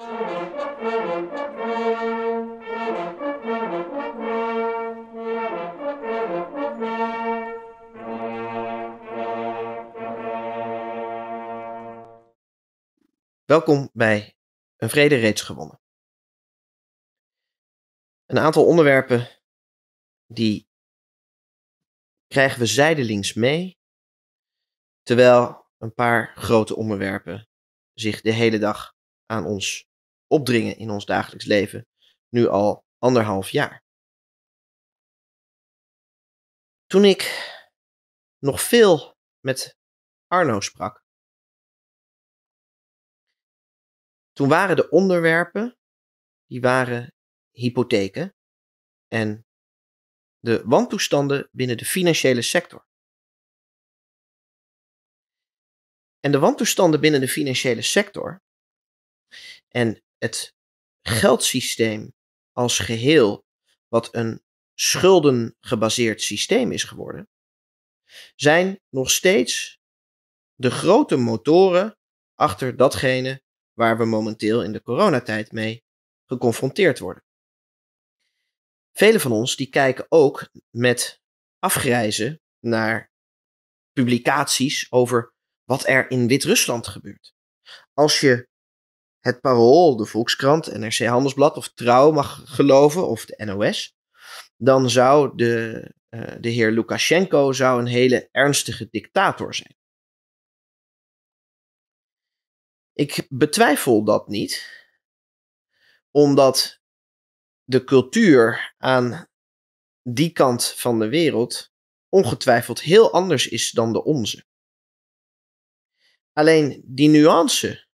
Welkom bij Een Vrede Reeds Gewonnen. Een aantal onderwerpen die krijgen we zijdelings mee, terwijl een paar grote onderwerpen zich de hele dag aan ons opdringen in ons dagelijks leven nu al anderhalf jaar. Toen ik nog veel met Arno sprak, toen waren de onderwerpen, die waren hypotheken en de wantoestanden binnen de financiële sector. En de wantoestanden binnen de financiële sector en het geldsysteem als geheel, wat een schuldengebaseerd systeem is geworden, zijn nog steeds de grote motoren achter datgene waar we momenteel in de coronatijd mee geconfronteerd worden. Velen van ons die kijken ook met afgrijzen naar publicaties over wat er in Wit-Rusland gebeurt. Als je het Parool, de Volkskrant, NRC Handelsblad of Trouw mag geloven, of de NOS, dan zou de, eh, de heer Lukashenko zou een hele ernstige dictator zijn. Ik betwijfel dat niet, omdat de cultuur aan die kant van de wereld ongetwijfeld heel anders is dan de onze. Alleen die nuance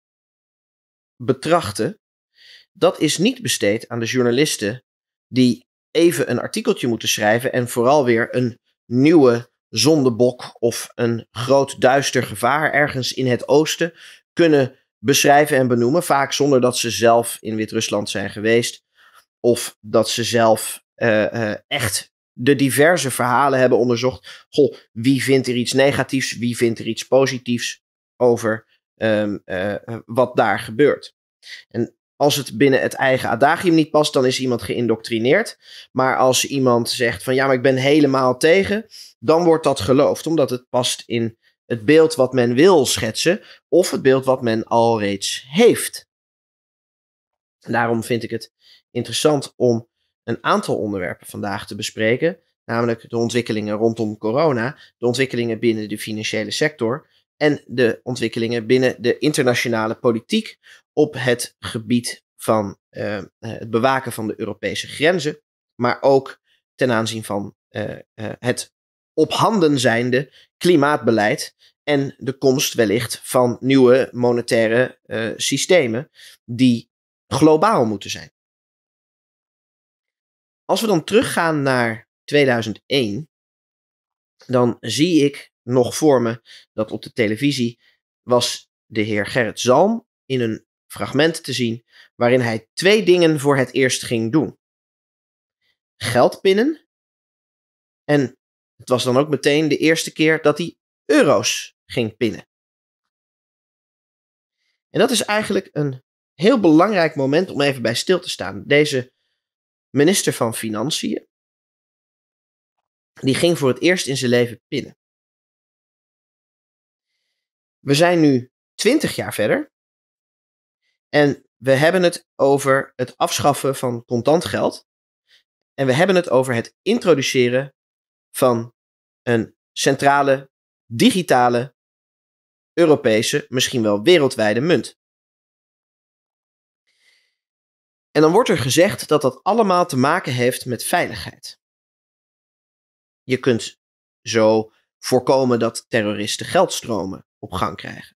betrachten, dat is niet besteed aan de journalisten die even een artikeltje moeten schrijven en vooral weer een nieuwe zondebok of een groot duister gevaar ergens in het oosten kunnen beschrijven en benoemen, vaak zonder dat ze zelf in Wit-Rusland zijn geweest of dat ze zelf eh, eh, echt de diverse verhalen hebben onderzocht. Goh, wie vindt er iets negatiefs, wie vindt er iets positiefs over? Ehm, eh, wat daar gebeurt. En als het binnen het eigen adagium niet past, dan is iemand geïndoctrineerd. Maar als iemand zegt van ja, maar ik ben helemaal tegen, dan wordt dat geloofd, omdat het past in het beeld wat men wil schetsen of het beeld wat men al reeds heeft. daarom vind ik het interessant om een aantal onderwerpen vandaag te bespreken, namelijk de ontwikkelingen rondom corona, de ontwikkelingen binnen de financiële sector, en de ontwikkelingen binnen de internationale politiek op het gebied van eh, eh, het bewaken van de Europese grenzen, maar ook ten aanzien van uh, het ophanden zijnde klimaatbeleid en de komst wellicht van nieuwe monetaire systemen die globaal moeten zijn. Als we dan teruggaan naar 2001, dan zie ik nog voor me dat op de televisie was de heer Gerrit Zalm in een fragment te zien waarin hij twee dingen voor het eerst ging doen. Geld pinnen en het was dan ook meteen de eerste keer dat hij euro's ging pinnen. En dat is eigenlijk een heel belangrijk moment om even bij stil te staan. Deze minister van Financiën, die ging voor het eerst in zijn leven pinnen. We zijn nu twintig jaar verder. En we hebben het over het afschaffen van contant geld. En we hebben het over het introduceren van een centrale, digitale, Europese, misschien wel wereldwijde munt. En dan wordt er gezegd dat dat allemaal te maken heeft met veiligheid. Je kunt zo voorkomen dat terroristen geld stromen op gang krijgen.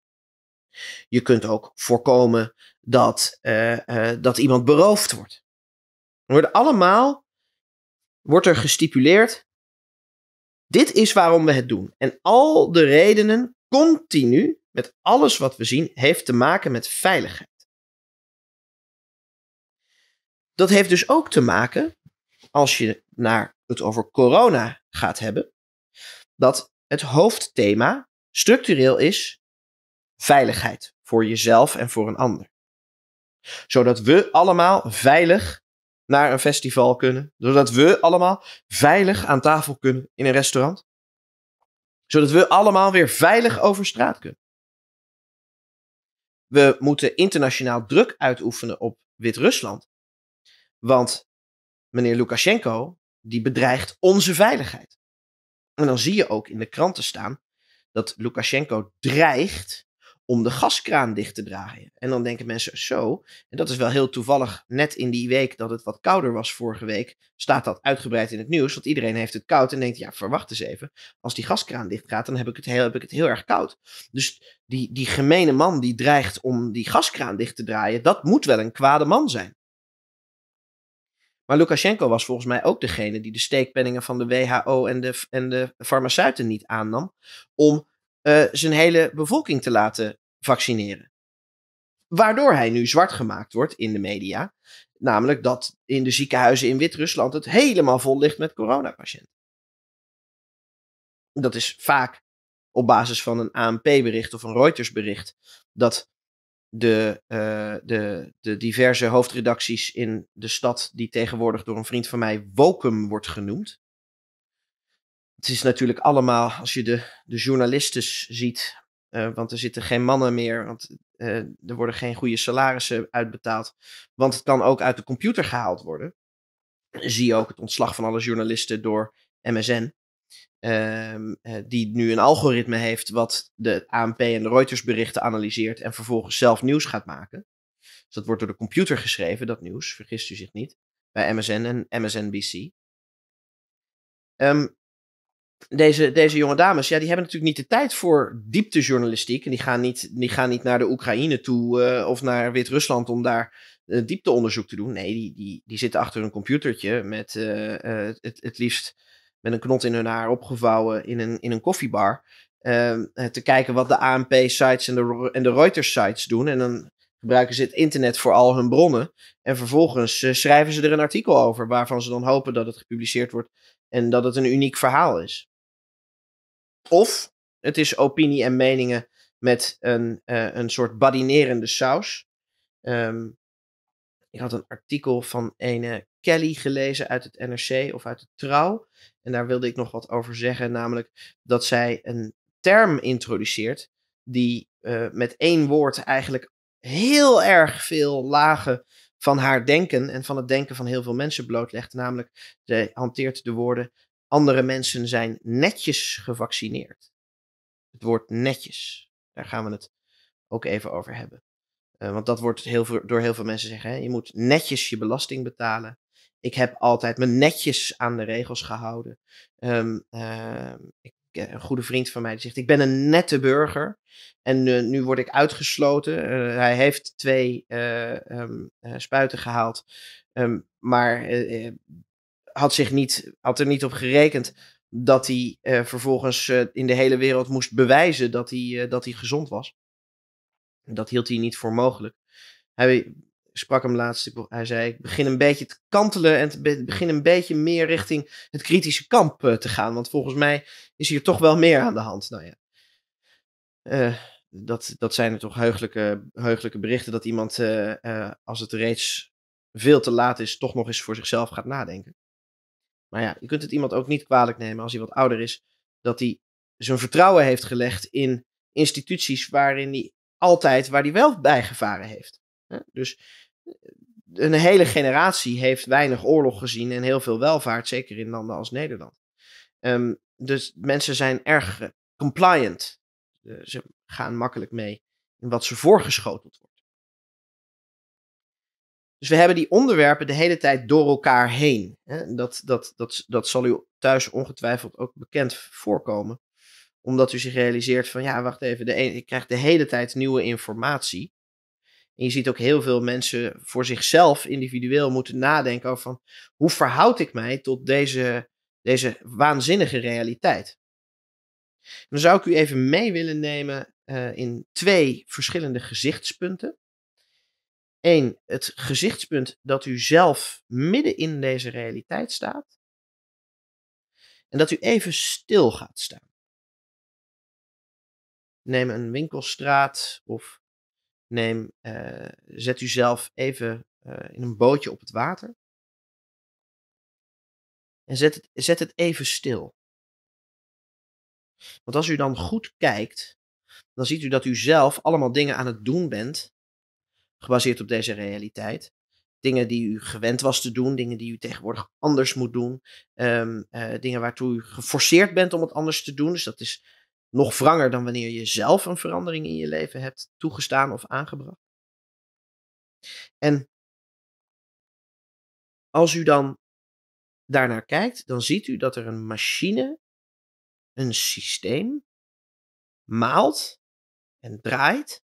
Je kunt ook voorkomen dat, eh, eh, dat iemand beroofd wordt. Er allemaal, wordt er gestipuleerd, dit is waarom we het doen. En al de redenen, continu, met alles wat we zien, heeft te maken met veiligheid. Dat heeft dus ook te maken, als je naar het over corona gaat hebben, dat het hoofdthema Structureel is veiligheid voor jezelf en voor een ander. Zodat we allemaal veilig naar een festival kunnen. Zodat we allemaal veilig aan tafel kunnen in een restaurant. Zodat we allemaal weer veilig over straat kunnen. We moeten internationaal druk uitoefenen op Wit-Rusland. Want meneer Lukashenko, die bedreigt onze veiligheid. En dan zie je ook in de kranten staan dat Lukashenko dreigt om de gaskraan dicht te draaien. En dan denken mensen zo, en dat is wel heel toevallig, net in die week dat het wat kouder was vorige week, staat dat uitgebreid in het nieuws, want iedereen heeft het koud en denkt, ja, verwacht eens even, als die gaskraan dicht gaat, dan heb ik het heel, heb ik het heel erg koud. Dus die, die gemene man die dreigt om die gaskraan dicht te draaien, dat moet wel een kwade man zijn. Maar Lukashenko was volgens mij ook degene die de steekpenningen van de WHO en de, en de farmaceuten niet aannam. om eh, zijn hele bevolking te laten vaccineren. Waardoor hij nu zwart gemaakt wordt in de media. Namelijk dat in de ziekenhuizen in Wit-Rusland het helemaal vol ligt met coronapatiënten. Dat is vaak op basis van een ANP-bericht of een Reuters-bericht. Dat de, eh, de, de diverse hoofdredacties in de stad, die tegenwoordig door een vriend van mij Wokum wordt genoemd. Het is natuurlijk allemaal, als je de, de journalisten ziet, eh, want er zitten geen mannen meer, want eh, er worden geen goede salarissen uitbetaald, want het kan ook uit de computer gehaald worden. Zie ook het ontslag van alle journalisten door MSN. Ehm, eh, die nu een algoritme heeft wat de ANP en de Reuters berichten analyseert en vervolgens zelf nieuws gaat maken. Dus dat wordt door de computer geschreven, dat nieuws, vergist u zich niet, bij MSN en MSNBC. Ehm, deze, deze jonge dames, ja, die hebben natuurlijk niet de tijd voor dieptejournalistiek. En die gaan niet, die gaan niet naar de Oekraïne toe eh, of naar Wit-Rusland om daar eh, diepteonderzoek te doen. Nee, die, die, die zitten achter een computertje met het, het liefst met een knot in hun haar opgevouwen in een, in een koffiebar. Ehm, eh, te kijken wat de ANP-sites en de, en de Reuters-sites doen. En dan gebruiken ze het internet voor al hun bronnen. En vervolgens eh, schrijven ze er een artikel over, waarvan ze dan hopen dat het gepubliceerd wordt en dat het een uniek verhaal is. Of het is opinie en meningen met een, eh, een soort badinerende saus. Um, ik had een artikel van een Kelly gelezen uit het NRC of uit de Trouw. En daar wilde ik nog wat over zeggen, namelijk dat zij een term introduceert die eh, met één woord eigenlijk heel erg veel lagen van haar denken en van het denken van heel veel mensen blootlegt. Namelijk, zij hanteert de woorden andere mensen zijn netjes gevaccineerd. Het woord netjes, daar gaan we het ook even over hebben. Eh, want dat wordt heel veel, door heel veel mensen zeggen. Hè? Je moet netjes je belasting betalen. Ik heb altijd me netjes aan de regels gehouden. Ehm, ehm, ik, eh, een goede vriend van mij die zegt: Ik ben een nette burger. En eh, nu word ik uitgesloten. hij heeft twee ehm, spuiten gehaald. maar had, zich niet, had er niet op gerekend dat hij vervolgens in de hele wereld moest bewijzen dat hij, dat hij gezond was. Dat hield hij niet voor mogelijk. Hij sprak hem laatst, hij zei, ik begin een beetje te kantelen en begin een beetje meer richting het kritische kamp eh, te gaan. Want volgens mij is hier toch wel meer aan de hand. Nou ja. Eh, dat, dat zijn er toch heugelijke, heugelijke berichten dat iemand, eh, als het reeds veel te laat is, toch nog eens voor zichzelf gaat nadenken. Maar ja, je kunt het iemand ook niet kwalijk nemen als hij wat ouder is, dat hij zijn vertrouwen heeft gelegd in instituties waarin hij altijd waar die wel bij gevaren heeft. Dus eh, een hele generatie heeft weinig oorlog gezien en heel veel welvaart, zeker in landen als Nederland. Ehm, dus mensen zijn erg compliant. Eh, ze gaan makkelijk mee in wat ze voorgeschoteld wordt. Dus we hebben die onderwerpen de hele tijd door elkaar heen. Dat, dat, dat, dat zal u thuis ongetwijfeld ook bekend voorkomen omdat u zich realiseert van ja, wacht even, de ik krijg de hele tijd nieuwe informatie. En je ziet ook heel veel mensen voor zichzelf individueel moeten nadenken over van hoe verhoud ik mij tot deze, deze waanzinnige realiteit. dan zou ik u even mee willen nemen eh, in twee verschillende gezichtspunten. Eén, het gezichtspunt dat u zelf midden in deze realiteit staat. En dat u even stil gaat staan neem een winkelstraat of neem, eh, zet u zelf even eh, in een bootje op het water. En zet het, zet het even stil. Want als u dan goed kijkt, dan ziet u dat u zelf allemaal dingen aan het doen bent, gebaseerd op deze realiteit. Dingen die u gewend was te doen, dingen die u tegenwoordig anders moet doen, ehm, eh, dingen waartoe u geforceerd bent om het anders te doen. Dus dat is nog wranger dan wanneer je zelf een verandering in je leven hebt toegestaan of aangebracht. En als u dan daarnaar kijkt, dan ziet u dat er een machine, een systeem, maalt en draait,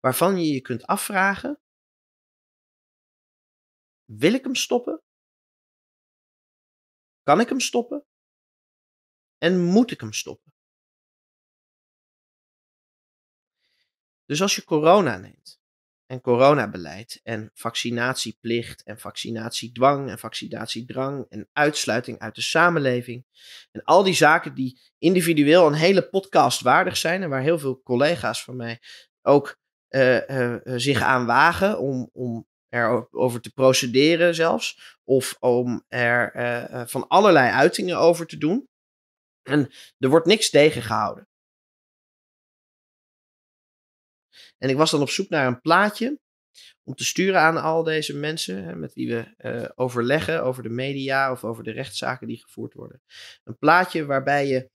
waarvan je je kunt afvragen: wil ik hem stoppen? Kan ik hem stoppen? En moet ik hem stoppen? Dus als je corona neemt en coronabeleid en vaccinatieplicht en vaccinatiedwang en vaccinatiedrang en uitsluiting uit de samenleving en al die zaken die individueel een hele podcast waardig zijn en waar heel veel collega's van mij ook eh, eh, eh, zich aan wagen om, om erover te procederen zelfs of om er van allerlei uitingen over te doen. En er wordt niks tegengehouden. En ik was dan op zoek naar een plaatje om te sturen aan al deze mensen hè, met wie we eh, overleggen over de media of over de rechtszaken die gevoerd worden. Een plaatje waarbij je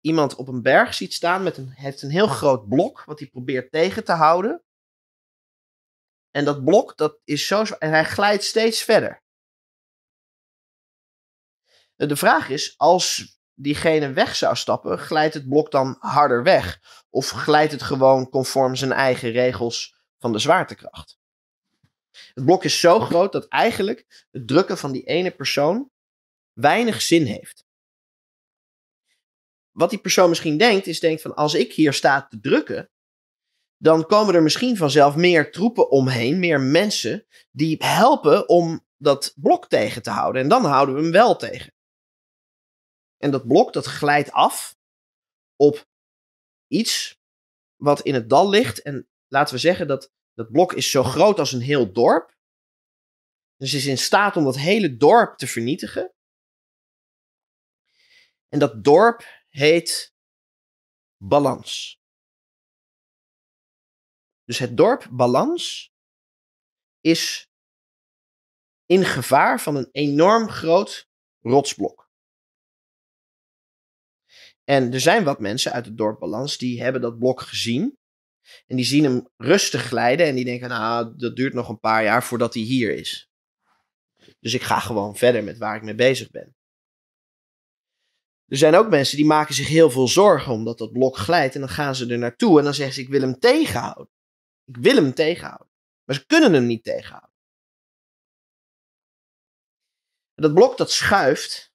iemand op een berg ziet staan met een, heeft een heel groot blok wat hij probeert tegen te houden. En dat blok dat is zo en hij glijdt steeds verder. Eh, de vraag is, als diegene weg zou stappen, glijdt het blok dan harder weg? Of glijdt het gewoon conform zijn eigen regels van de zwaartekracht? Het blok is zo groot dat eigenlijk het drukken van die ene persoon weinig zin heeft. Wat die persoon misschien denkt, is denkt van als ik hier sta te drukken, dan komen er misschien vanzelf meer troepen omheen, meer mensen die helpen om dat blok tegen te houden. En dan houden we hem wel tegen. En dat blok dat glijdt af op iets wat in het dal ligt. En laten we zeggen dat dat blok is zo groot als een heel dorp. Dus is in staat om dat hele dorp te vernietigen. En dat dorp heet balans. Dus het dorp balans is in gevaar van een enorm groot rotsblok. En er zijn wat mensen uit het dorp Balans die hebben dat blok gezien. En die zien hem rustig glijden en die denken, nou, dat duurt nog een paar jaar voordat hij hier is. Dus ik ga gewoon verder met waar ik mee bezig ben. Er zijn ook mensen die maken zich heel veel zorgen omdat dat blok glijdt. En dan gaan ze er naartoe en dan zeggen ze, ik wil hem tegenhouden. Ik wil hem tegenhouden. Maar ze kunnen hem niet tegenhouden. dat blok dat schuift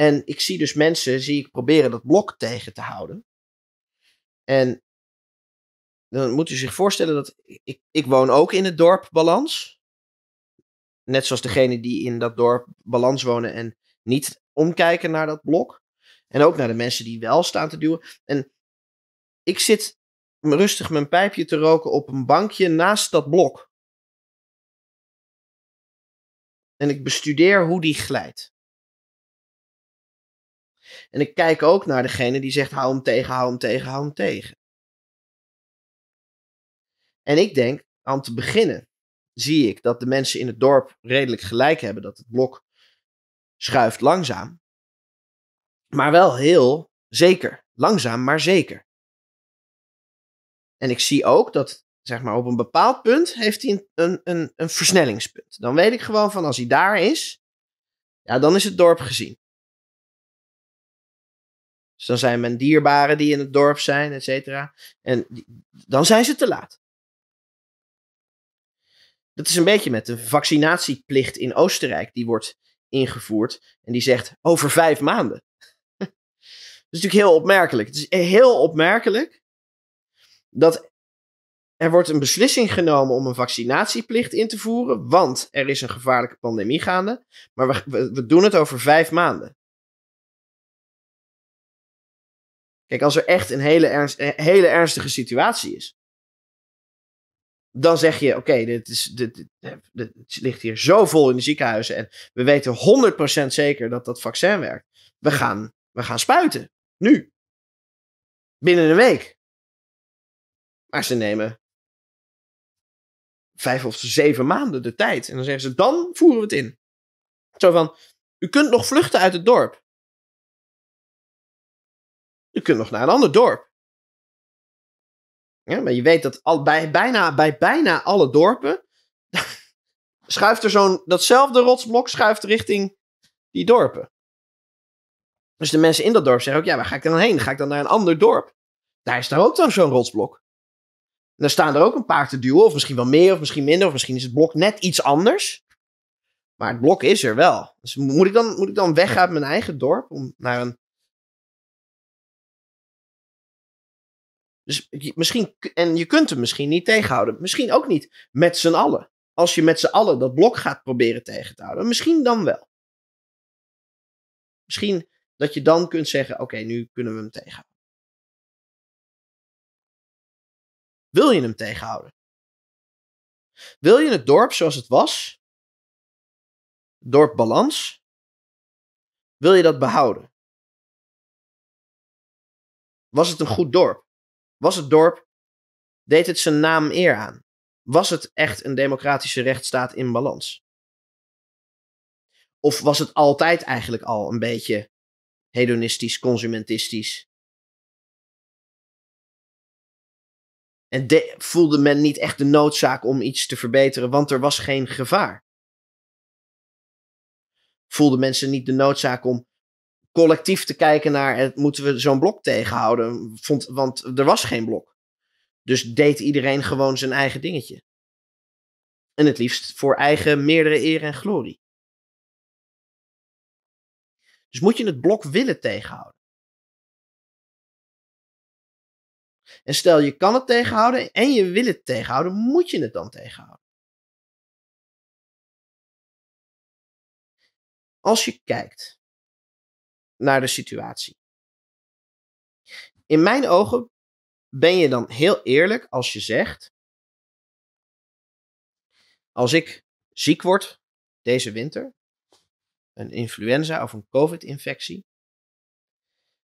en ik zie dus mensen, zie ik proberen dat blok tegen te houden. En dan moet u zich voorstellen dat ik, ik woon ook in het dorp Balans. Net zoals degene die in dat dorp Balans wonen en niet omkijken naar dat blok. En ook naar de mensen die wel staan te duwen. En ik zit rustig mijn pijpje te roken op een bankje naast dat blok. En ik bestudeer hoe die glijdt. En ik kijk ook naar degene die zegt: hou hem tegen, hou hem tegen, hou hem tegen. En ik denk, aan te beginnen, zie ik dat de mensen in het dorp redelijk gelijk hebben dat het blok schuift langzaam. Maar wel heel zeker. Langzaam, maar zeker. En ik zie ook dat, zeg maar, op een bepaald punt heeft hij een, een, een versnellingspunt. Dan weet ik gewoon van als hij daar is, ja, dan is het dorp gezien. Dus dan zijn mijn dierbaren die in het dorp zijn, et cetera. En dan zijn ze te laat. Dat is een beetje met de vaccinatieplicht in Oostenrijk. Die wordt ingevoerd en die zegt over vijf maanden. dat is natuurlijk heel opmerkelijk. Het is heel opmerkelijk dat er wordt een beslissing genomen om een vaccinatieplicht in te voeren, want er is een gevaarlijke pandemie gaande, maar we, we doen het over vijf maanden. Kijk, als er echt een hele, hele ernstige situatie is, dan zeg je: Oké, dit, is, dit, ligt hier zo vol in de ziekenhuizen. En we weten 100% zeker dat dat vaccin werkt. We gaan, we gaan spuiten. Nu. Binnen een week. Maar ze nemen vijf of zeven maanden de tijd. En dan zeggen ze: Dan voeren we het in. Zo van: U kunt nog vluchten uit het dorp. Je kunt nog naar een ander dorp. Ja, maar je weet dat al, bij, bijna, bij bijna alle dorpen schuift er zo'n datzelfde rotsblok schuift richting die dorpen. Dus de mensen in dat dorp zeggen ook, ja, waar ga ik dan heen? Ga ik dan naar een ander dorp? Daar is daar ook dan zo'n rotsblok. En dan staan er ook een paar te duwen, of misschien wel meer, of misschien minder, of misschien is het blok net iets anders. Maar het blok is er wel. Dus moet ik dan, moet ik dan weg uit mijn eigen dorp om naar een Dus misschien, en je kunt hem misschien niet tegenhouden. Misschien ook niet met z'n allen. Als je met z'n allen dat blok gaat proberen tegen te houden, misschien dan wel. Misschien dat je dan kunt zeggen: oké, nu kunnen we hem tegenhouden. Wil je hem tegenhouden? Wil je het dorp zoals het was? Dorp balans? Wil je dat behouden? Was het een goed dorp? Was het dorp, deed het zijn naam eer aan? Was het echt een democratische rechtsstaat in balans? Of was het altijd eigenlijk al een beetje hedonistisch, consumentistisch? En de, voelde men niet echt de noodzaak om iets te verbeteren, want er was geen gevaar? Voelden mensen niet de noodzaak om collectief te kijken naar eh, moeten we zo'n blok tegenhouden. Vond, want er was geen blok. Dus deed iedereen gewoon zijn eigen dingetje. En het liefst voor eigen meerdere eer en glorie. Dus moet je het blok willen tegenhouden. En stel je kan het tegenhouden en je wil het tegenhouden, moet je het dan tegenhouden. Als je kijkt naar de situatie. In mijn ogen ben je dan heel eerlijk als je zegt: Als ik ziek word deze winter, een influenza of een COVID-infectie,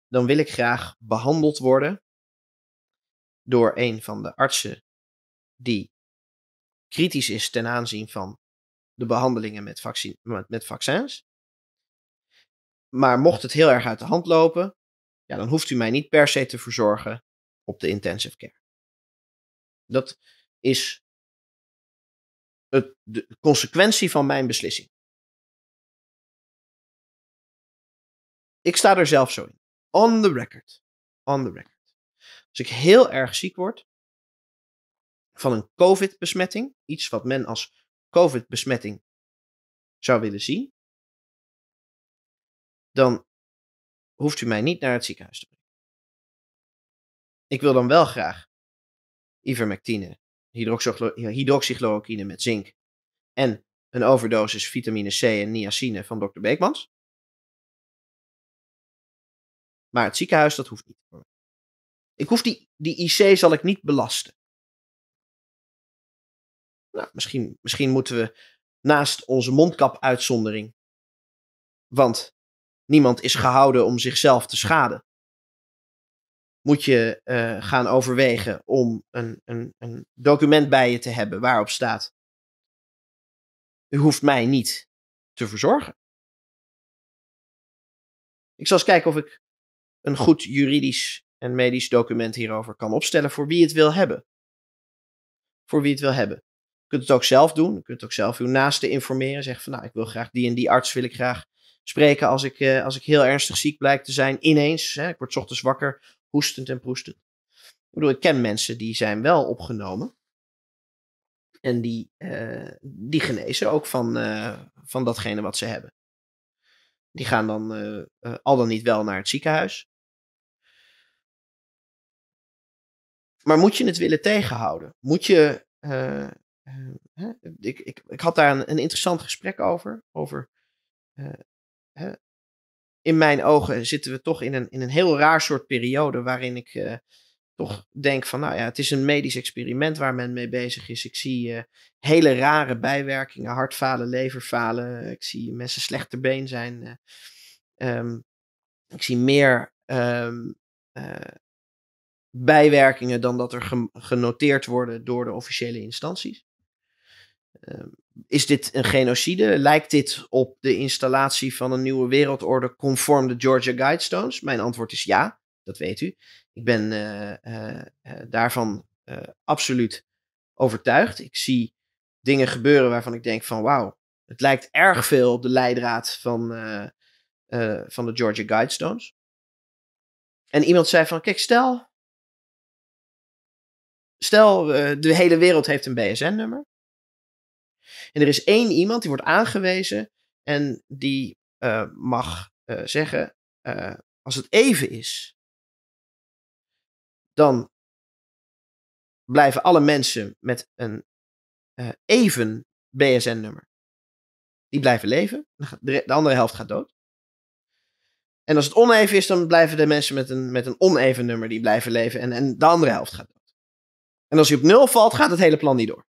dan wil ik graag behandeld worden door een van de artsen die kritisch is ten aanzien van de behandelingen met, vaccin, met, vaccins. Maar mocht het heel erg uit de hand lopen, ja, dan hoeft u mij niet per se te verzorgen op de intensive care. Dat is het, de consequentie van mijn beslissing. Ik sta er zelf zo in. On the record. On the record. Als ik heel erg ziek word van een COVID-besmetting, iets wat men als COVID-besmetting zou willen zien, dan hoeft u mij niet naar het ziekenhuis te brengen. Ik wil dan wel graag ivermectine, hydroxychloroquine met zink en een overdosis vitamine C en niacine van dokter Beekmans. Maar het ziekenhuis, dat hoeft niet. Ik hoef die, die IC zal ik niet belasten. Nou, misschien, misschien moeten we naast onze mondkapuitzondering. Want niemand is gehouden om zichzelf te schaden. Moet je eh, gaan overwegen om een, een, een document bij je te hebben waarop staat: U hoeft mij niet te verzorgen. Ik zal eens kijken of ik een goed juridisch en medisch document hierover kan opstellen voor wie het wil hebben. Voor wie het wil hebben. Je kunt het ook zelf doen. Je kunt ook zelf uw naaste informeren. Zeggen van nou, ik wil graag die en die arts wil ik graag spreken als ik, eh, als ik heel ernstig ziek blijk te zijn. Ineens, hè, ik word ochtends wakker, hoestend en proestend. Ik bedoel, ik ken mensen die zijn wel opgenomen. En die, eh, die genezen ook van, eh, van datgene wat ze hebben. Die gaan dan al dan niet wel naar het ziekenhuis. Maar moet je het willen tegenhouden? Moet je. ik, ik, ik had daar een, een interessant gesprek over. Over in mijn ogen zitten we toch in een, in een heel raar soort periode waarin ik eh, toch denk van, nou ja, het is een medisch experiment waar men mee bezig is. Ik zie eh, hele rare bijwerkingen, hartfalen, leverfalen. Ik zie mensen slechter been zijn. Eh, ehm, ik zie meer ehm, bijwerkingen dan dat er genoteerd worden door de officiële instanties. Um, is dit een genocide? Lijkt dit op de installatie van een nieuwe wereldorde conform de Georgia Guidestones? Mijn antwoord is ja, dat weet u. Ik ben eh, eh, eh, daarvan absoluut overtuigd. Ik zie dingen gebeuren waarvan ik denk van wauw, het lijkt erg veel op de leidraad van, van de Georgia Guidestones. En iemand zei van kijk, stel, stel de hele wereld heeft een BSN-nummer. En er is één iemand die wordt aangewezen en die eh, mag eh, zeggen, eh, als het even is, dan blijven alle mensen met een even BSN-nummer, die blijven leven. De, de andere helft gaat dood. En als het oneven is, dan blijven de mensen met een, met een oneven nummer die blijven leven. En, en de andere helft gaat dood. En als hij op nul valt, gaat het hele plan niet door.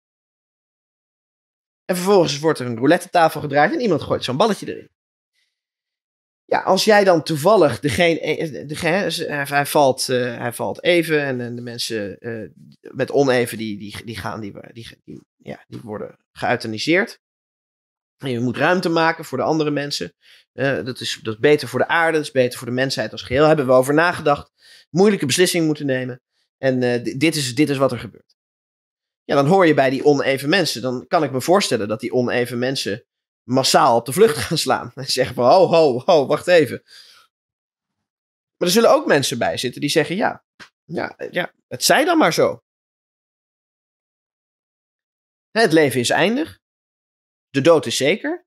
En vervolgens wordt er een roulette tafel gedraaid en iemand gooit zo'n balletje erin. Ja, als jij dan toevallig degene, eh, eh, degene eh, hij, valt, hij valt even en, en de mensen met oneven die, die, die gaan, die, die, die, ja, die worden geëuthaniseerd. En je moet ruimte maken voor de andere mensen. dat, is, dat is beter voor de aarde, dat is beter voor de mensheid als geheel. Daar hebben we over nagedacht. Moeilijke beslissingen moeten nemen. En dit, is, dit is wat er gebeurt ja, dan hoor je bij die oneven mensen. Dan kan ik me voorstellen dat die oneven mensen massaal op de vlucht gaan slaan. En zeggen van, ho, ho, ho, wacht even. Maar er zullen ook mensen bij zitten die zeggen, ja, ja, ja het zij dan maar zo. Het leven is eindig. De dood is zeker.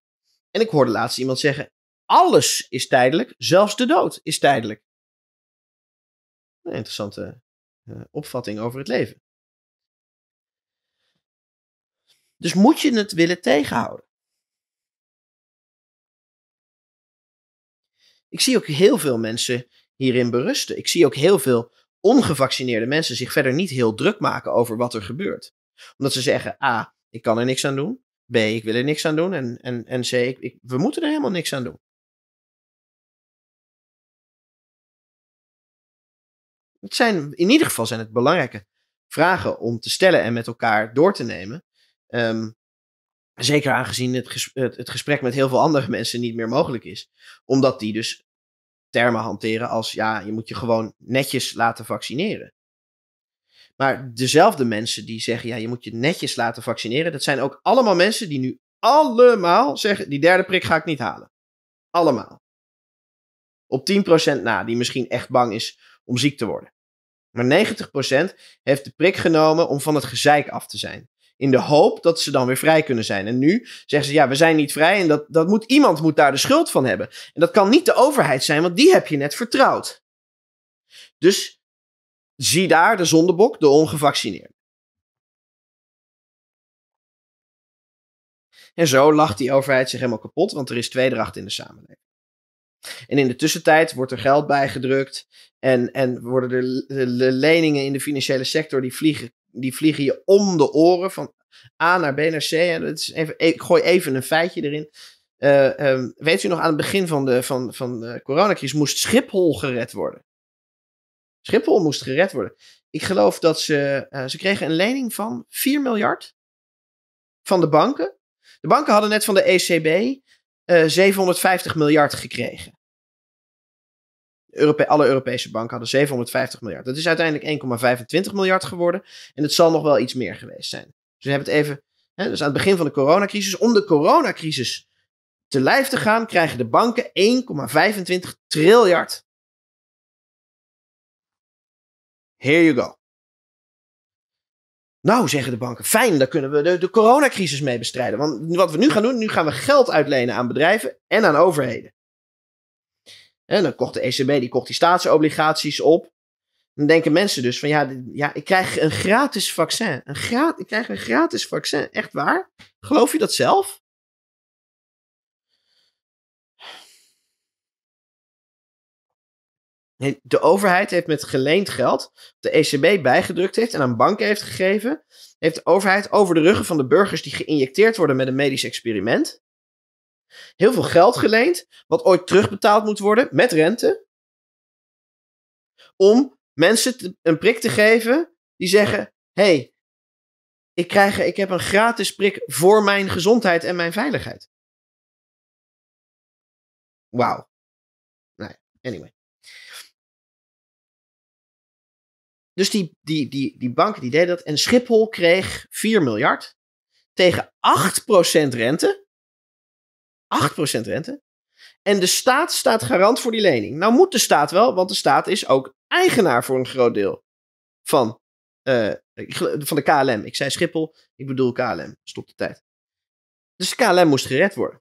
En ik hoorde laatst iemand zeggen, alles is tijdelijk, zelfs de dood is tijdelijk. Een interessante eh, opvatting over het leven. Dus moet je het willen tegenhouden. Ik zie ook heel veel mensen hierin berusten. Ik zie ook heel veel ongevaccineerde mensen zich verder niet heel druk maken over wat er gebeurt. Omdat ze zeggen: A, ik kan er niks aan doen. B, ik wil er niks aan doen. En, en, en C, ik, we moeten er helemaal niks aan doen. Het zijn, in ieder geval zijn het belangrijke vragen om te stellen en met elkaar door te nemen. Ehm, zeker aangezien het, het, het, gesprek met heel veel andere mensen niet meer mogelijk is. Omdat die dus termen hanteren als ja, je moet je gewoon netjes laten vaccineren. Maar dezelfde mensen die zeggen ja, je moet je netjes laten vaccineren, dat zijn ook allemaal mensen die nu allemaal zeggen: die derde prik ga ik niet halen. Allemaal. Op 10% na, die misschien echt bang is om ziek te worden. Maar 90% heeft de prik genomen om van het gezeik af te zijn in de hoop dat ze dan weer vrij kunnen zijn. En nu zeggen ze, ja, we zijn niet vrij en dat, dat moet, iemand moet daar de schuld van hebben. En dat kan niet de overheid zijn, want die heb je net vertrouwd. Dus zie daar de zondebok, de ongevaccineerde. En zo lacht die overheid zich helemaal kapot, want er is tweedracht in de samenleving. En in de tussentijd wordt er geld bijgedrukt en, en worden de, de, de leningen in de financiële sector, die vliegen die vliegen je om de oren van A naar B naar C. En dat is even, e, ik gooi even een feitje erin. Eh, ehm, weet u nog, aan het begin van de, van, van coronacrisis moest Schiphol gered worden. Schiphol moest gered worden. Ik geloof dat ze, eh, ze kregen een lening van 4 miljard van de banken. De banken hadden net van de ECB 750 eh, miljard gekregen alle Europese banken hadden 750 miljard. Dat is uiteindelijk 1,25 miljard geworden. En het zal nog wel iets meer geweest zijn. Dus we hebben het even. Hè, dus aan het begin van de coronacrisis. Om de coronacrisis te lijf te gaan, krijgen de banken 1,25 triljard. Here you go. Nou, zeggen de banken, fijn, daar kunnen we de, de coronacrisis mee bestrijden. Want wat we nu gaan doen, nu gaan we geld uitlenen aan bedrijven en aan overheden. En dan kocht de ECB die, kocht die staatsobligaties op. Dan denken mensen dus van ja, ja ik krijg een gratis vaccin. Een gra ik krijg een gratis vaccin. Echt waar? Geloof je dat zelf? De overheid heeft met geleend geld, de ECB bijgedrukt heeft en aan banken heeft gegeven, heeft de overheid over de ruggen van de burgers die geïnjecteerd worden met een medisch experiment, Heel veel geld geleend, wat ooit terugbetaald moet worden met rente. Om mensen een prik te geven die zeggen: hey, ik, krijg, ik heb een gratis prik voor mijn gezondheid en mijn veiligheid. Wauw. Nou anyway. Dus die, die, die, die banken die deden dat. En Schiphol kreeg 4 miljard tegen 8% rente. 8% rente. En de staat staat garant voor die lening. Nou moet de staat wel, want de staat is ook eigenaar voor een groot deel van, eh, van de KLM. Ik zei Schiphol, ik bedoel KLM. Stop de tijd. Dus de KLM moest gered worden.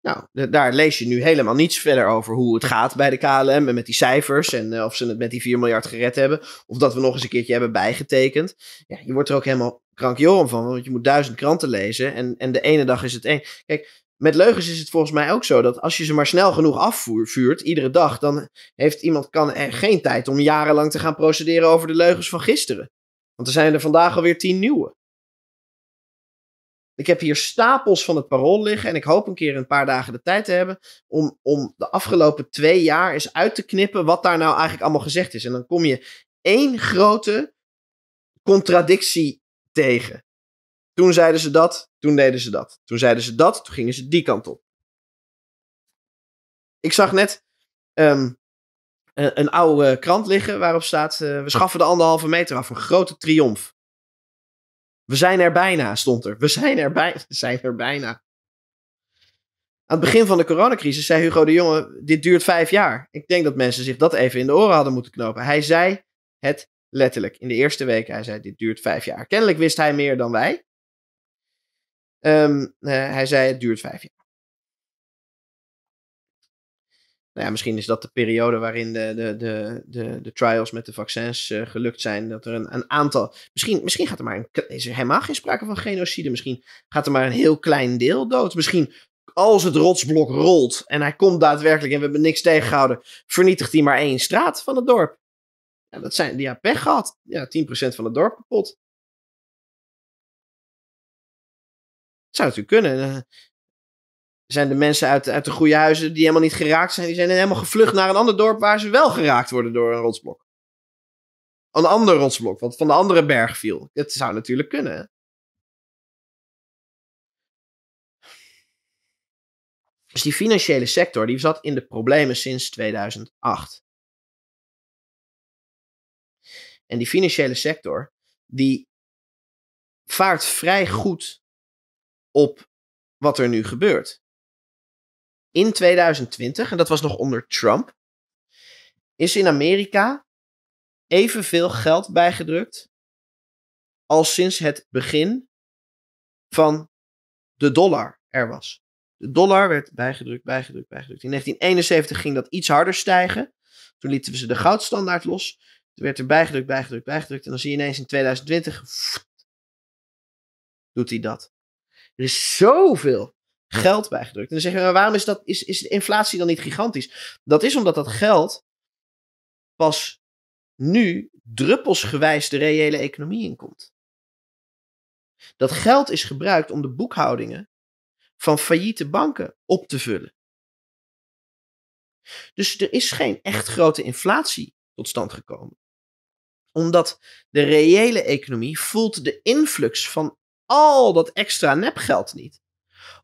Nou, daar lees je nu helemaal niets verder over hoe het gaat bij de KLM en met die cijfers en eh, of ze het met die 4 miljard gered hebben. Of dat we nog eens een keertje hebben bijgetekend. Ja, je wordt er ook helemaal krankjoren van, want je moet duizend kranten lezen en, en de ene dag is het één. Kijk, met leugens is het volgens mij ook zo dat als je ze maar snel genoeg afvuurt, iedere dag, dan heeft iemand kan er geen tijd om jarenlang te gaan procederen over de leugens van gisteren. Want er zijn er vandaag alweer tien nieuwe. Ik heb hier stapels van het parool liggen en ik hoop een keer een paar dagen de tijd te hebben om, om de afgelopen twee jaar eens uit te knippen wat daar nou eigenlijk allemaal gezegd is. En dan kom je één grote contradictie tegen. Toen zeiden ze dat, toen deden ze dat. Toen zeiden ze dat, toen gingen ze die kant op. Ik zag net een, ehm, een, oude krant liggen waarop staat: eh, We schaffen de anderhalve meter af. Een grote triomf. We zijn er bijna, stond er. We zijn er, bij, zijn er bijna. Aan het begin van de coronacrisis zei Hugo de Jonge: Dit duurt vijf jaar. Ik denk dat mensen zich dat even in de oren hadden moeten knopen. Hij zei het Letterlijk, in de eerste week. Hij zei, dit duurt vijf jaar. Kennelijk wist hij meer dan wij. Ehm, eh, hij zei, het duurt vijf jaar. Nou ja, misschien is dat de periode waarin de, de, de, de, de trials met de vaccins eh, gelukt zijn. Dat er een, een aantal. Misschien, misschien gaat er maar een. Is er helemaal geen sprake van genocide? Misschien gaat er maar een heel klein deel dood. Misschien als het rotsblok rolt en hij komt daadwerkelijk en we hebben niks tegengehouden, vernietigt hij maar één straat van het dorp dat zijn, die hebben pech gehad. Ja, 10% van het dorp kapot. Dat zou natuurlijk kunnen. Eh, zijn de mensen uit, uit de goede huizen die helemaal niet geraakt zijn, die zijn helemaal gevlucht naar een ander dorp waar ze wel geraakt worden door een rotsblok. Een ander rotsblok, wat van de andere berg viel. Dat zou natuurlijk kunnen. Dus die financiële sector die zat in de problemen sinds 2008. En die financiële sector, die vaart vrij goed op wat er nu gebeurt. In 2020, en dat was nog onder Trump, is in Amerika evenveel geld bijgedrukt als sinds het begin van de dollar er was. De dollar werd bijgedrukt, bijgedrukt, bijgedrukt. In 1971 ging dat iets harder stijgen. Toen lieten we ze de goudstandaard los. Er werd er bijgedrukt, bijgedrukt, bijgedrukt. En dan zie je ineens in 2020. doet hij dat. Er is zoveel geld bijgedrukt. En dan zeggen we, waarom is, dat, is, is de inflatie dan niet gigantisch? Dat is omdat dat geld pas nu druppelsgewijs de reële economie inkomt. Dat geld is gebruikt om de boekhoudingen van failliete banken op te vullen. Dus er is geen echt grote inflatie tot stand gekomen omdat de reële economie voelt de influx van al dat extra nepgeld niet.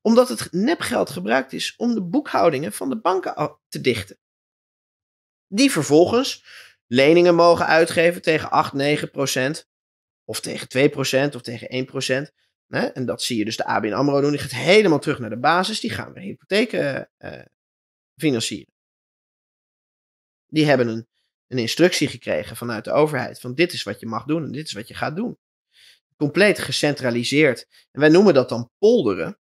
Omdat het nepgeld gebruikt is om de boekhoudingen van de banken te dichten. Die vervolgens leningen mogen uitgeven tegen 8, 9 procent. Of tegen 2 procent of tegen 1 procent. En dat zie je dus de ABN AMRO doen. Die gaat helemaal terug naar de basis. Die gaan weer hypotheken eh, eh financieren. Die hebben een een instructie gekregen vanuit de overheid. Van dit is wat je mag doen en dit is wat je gaat doen. Compleet gecentraliseerd. En wij noemen dat dan polderen.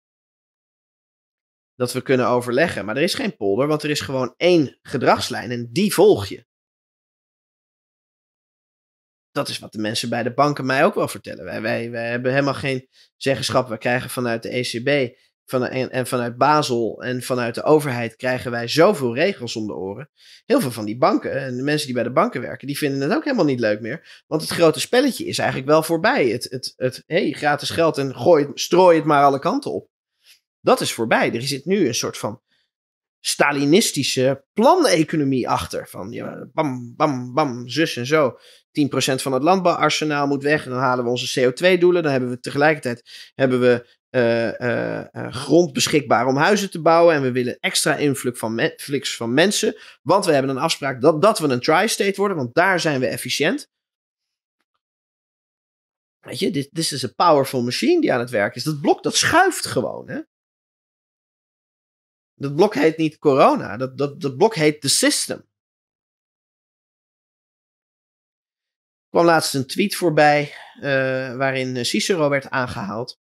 Dat we kunnen overleggen. Maar er is geen polder, want er is gewoon één gedragslijn en die volg je. Dat is wat de mensen bij de banken mij ook wel vertellen. Wij, wij, wij hebben helemaal geen zeggenschap. We krijgen vanuit de ECB van, en, vanuit Basel en vanuit de overheid krijgen wij zoveel regels om de oren. Heel veel van die banken en de mensen die bij de banken werken, die vinden het ook helemaal niet leuk meer. Want het grote spelletje is eigenlijk wel voorbij. Het, het, het hey, gratis geld en gooi het, strooi het maar alle kanten op. Dat is voorbij. Er zit nu een soort van Stalinistische planeconomie achter. Van ja, bam, bam, bam, zus en zo. 10% van het landbouwarsenaal moet weg. En dan halen we onze CO2-doelen. Dan hebben we tegelijkertijd hebben we eh, eh, eh, grond beschikbaar om huizen te bouwen. En we willen extra invloed van, Netflix van mensen. Want we hebben een afspraak dat, dat we een tri-state worden, want daar zijn we efficiënt. Weet je, dit, is een powerful machine die aan het werk is. Dat blok, dat schuift gewoon. Hè? Dat blok heet niet corona, dat, dat, dat blok heet the system. Er kwam laatst een tweet voorbij waarin Cicero werd aangehaald.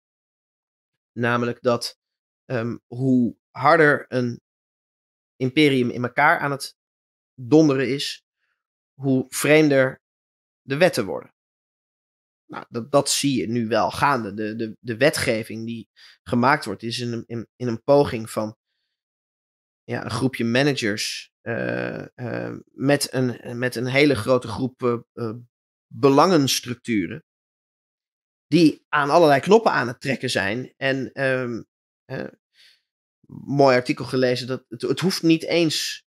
Namelijk dat ehm, hoe harder een imperium in elkaar aan het donderen is, hoe vreemder de wetten worden. Nou, dat, dat zie je nu wel gaande. De, de, de wetgeving die gemaakt wordt, is in een, in, in een poging van ja, een groepje managers eh, eh, met, een, met een hele grote groep eh, belangenstructuren die aan allerlei knoppen aan het trekken zijn. En ehm, mooi artikel gelezen, dat het, het, hoeft niet eens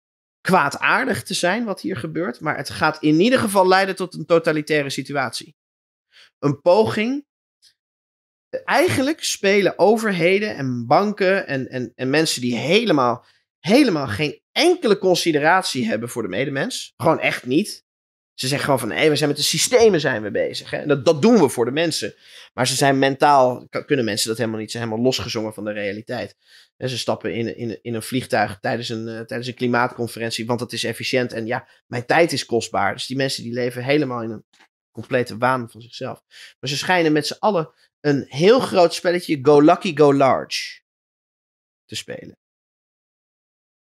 kwaadaardig te zijn wat hier gebeurt, maar het gaat in ieder geval leiden tot een totalitaire situatie. Een poging. Eh, eigenlijk spelen overheden en banken en, en, en mensen die helemaal, helemaal geen enkele consideratie hebben voor de medemens. Gewoon echt niet. Ze zeggen gewoon van, hé, we zijn met de systemen zijn we bezig. Hè? En dat, dat doen we voor de mensen. Maar ze zijn mentaal, kunnen mensen dat helemaal niet. Ze zijn helemaal losgezongen van de realiteit. En ze stappen in, in, in een vliegtuig tijdens een, eh, tijdens een klimaatconferentie, want dat is efficiënt. En ja, mijn tijd is kostbaar. Dus die mensen die leven helemaal in een complete waan van zichzelf. Maar ze schijnen met z'n allen een heel groot spelletje Go Lucky, Go Large te spelen.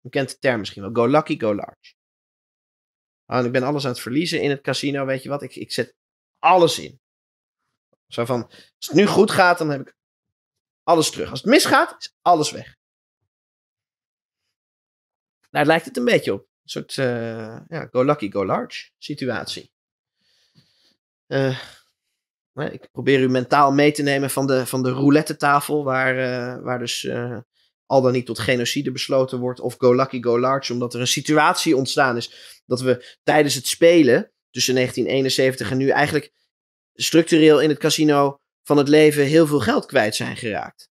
U kent de term misschien wel. Go lucky, go large. Oh, en ik ben alles aan het verliezen in het casino, weet je wat, ik, ik zet alles in. Zo van, als het nu goed gaat, dan heb ik alles terug. Als het misgaat, is alles weg. Nou, lijkt het een beetje op. Een soort eh, ja, go lucky, go large situatie. Eh, ik probeer u mentaal mee te nemen van de, van de roulette tafel, waar, eh, waar dus al dan niet tot genocide besloten wordt. Of go lucky, go large, omdat er een situatie ontstaan is. Dat we tijdens het spelen tussen 1971 en nu eigenlijk structureel in het casino van het leven heel veel geld kwijt zijn geraakt.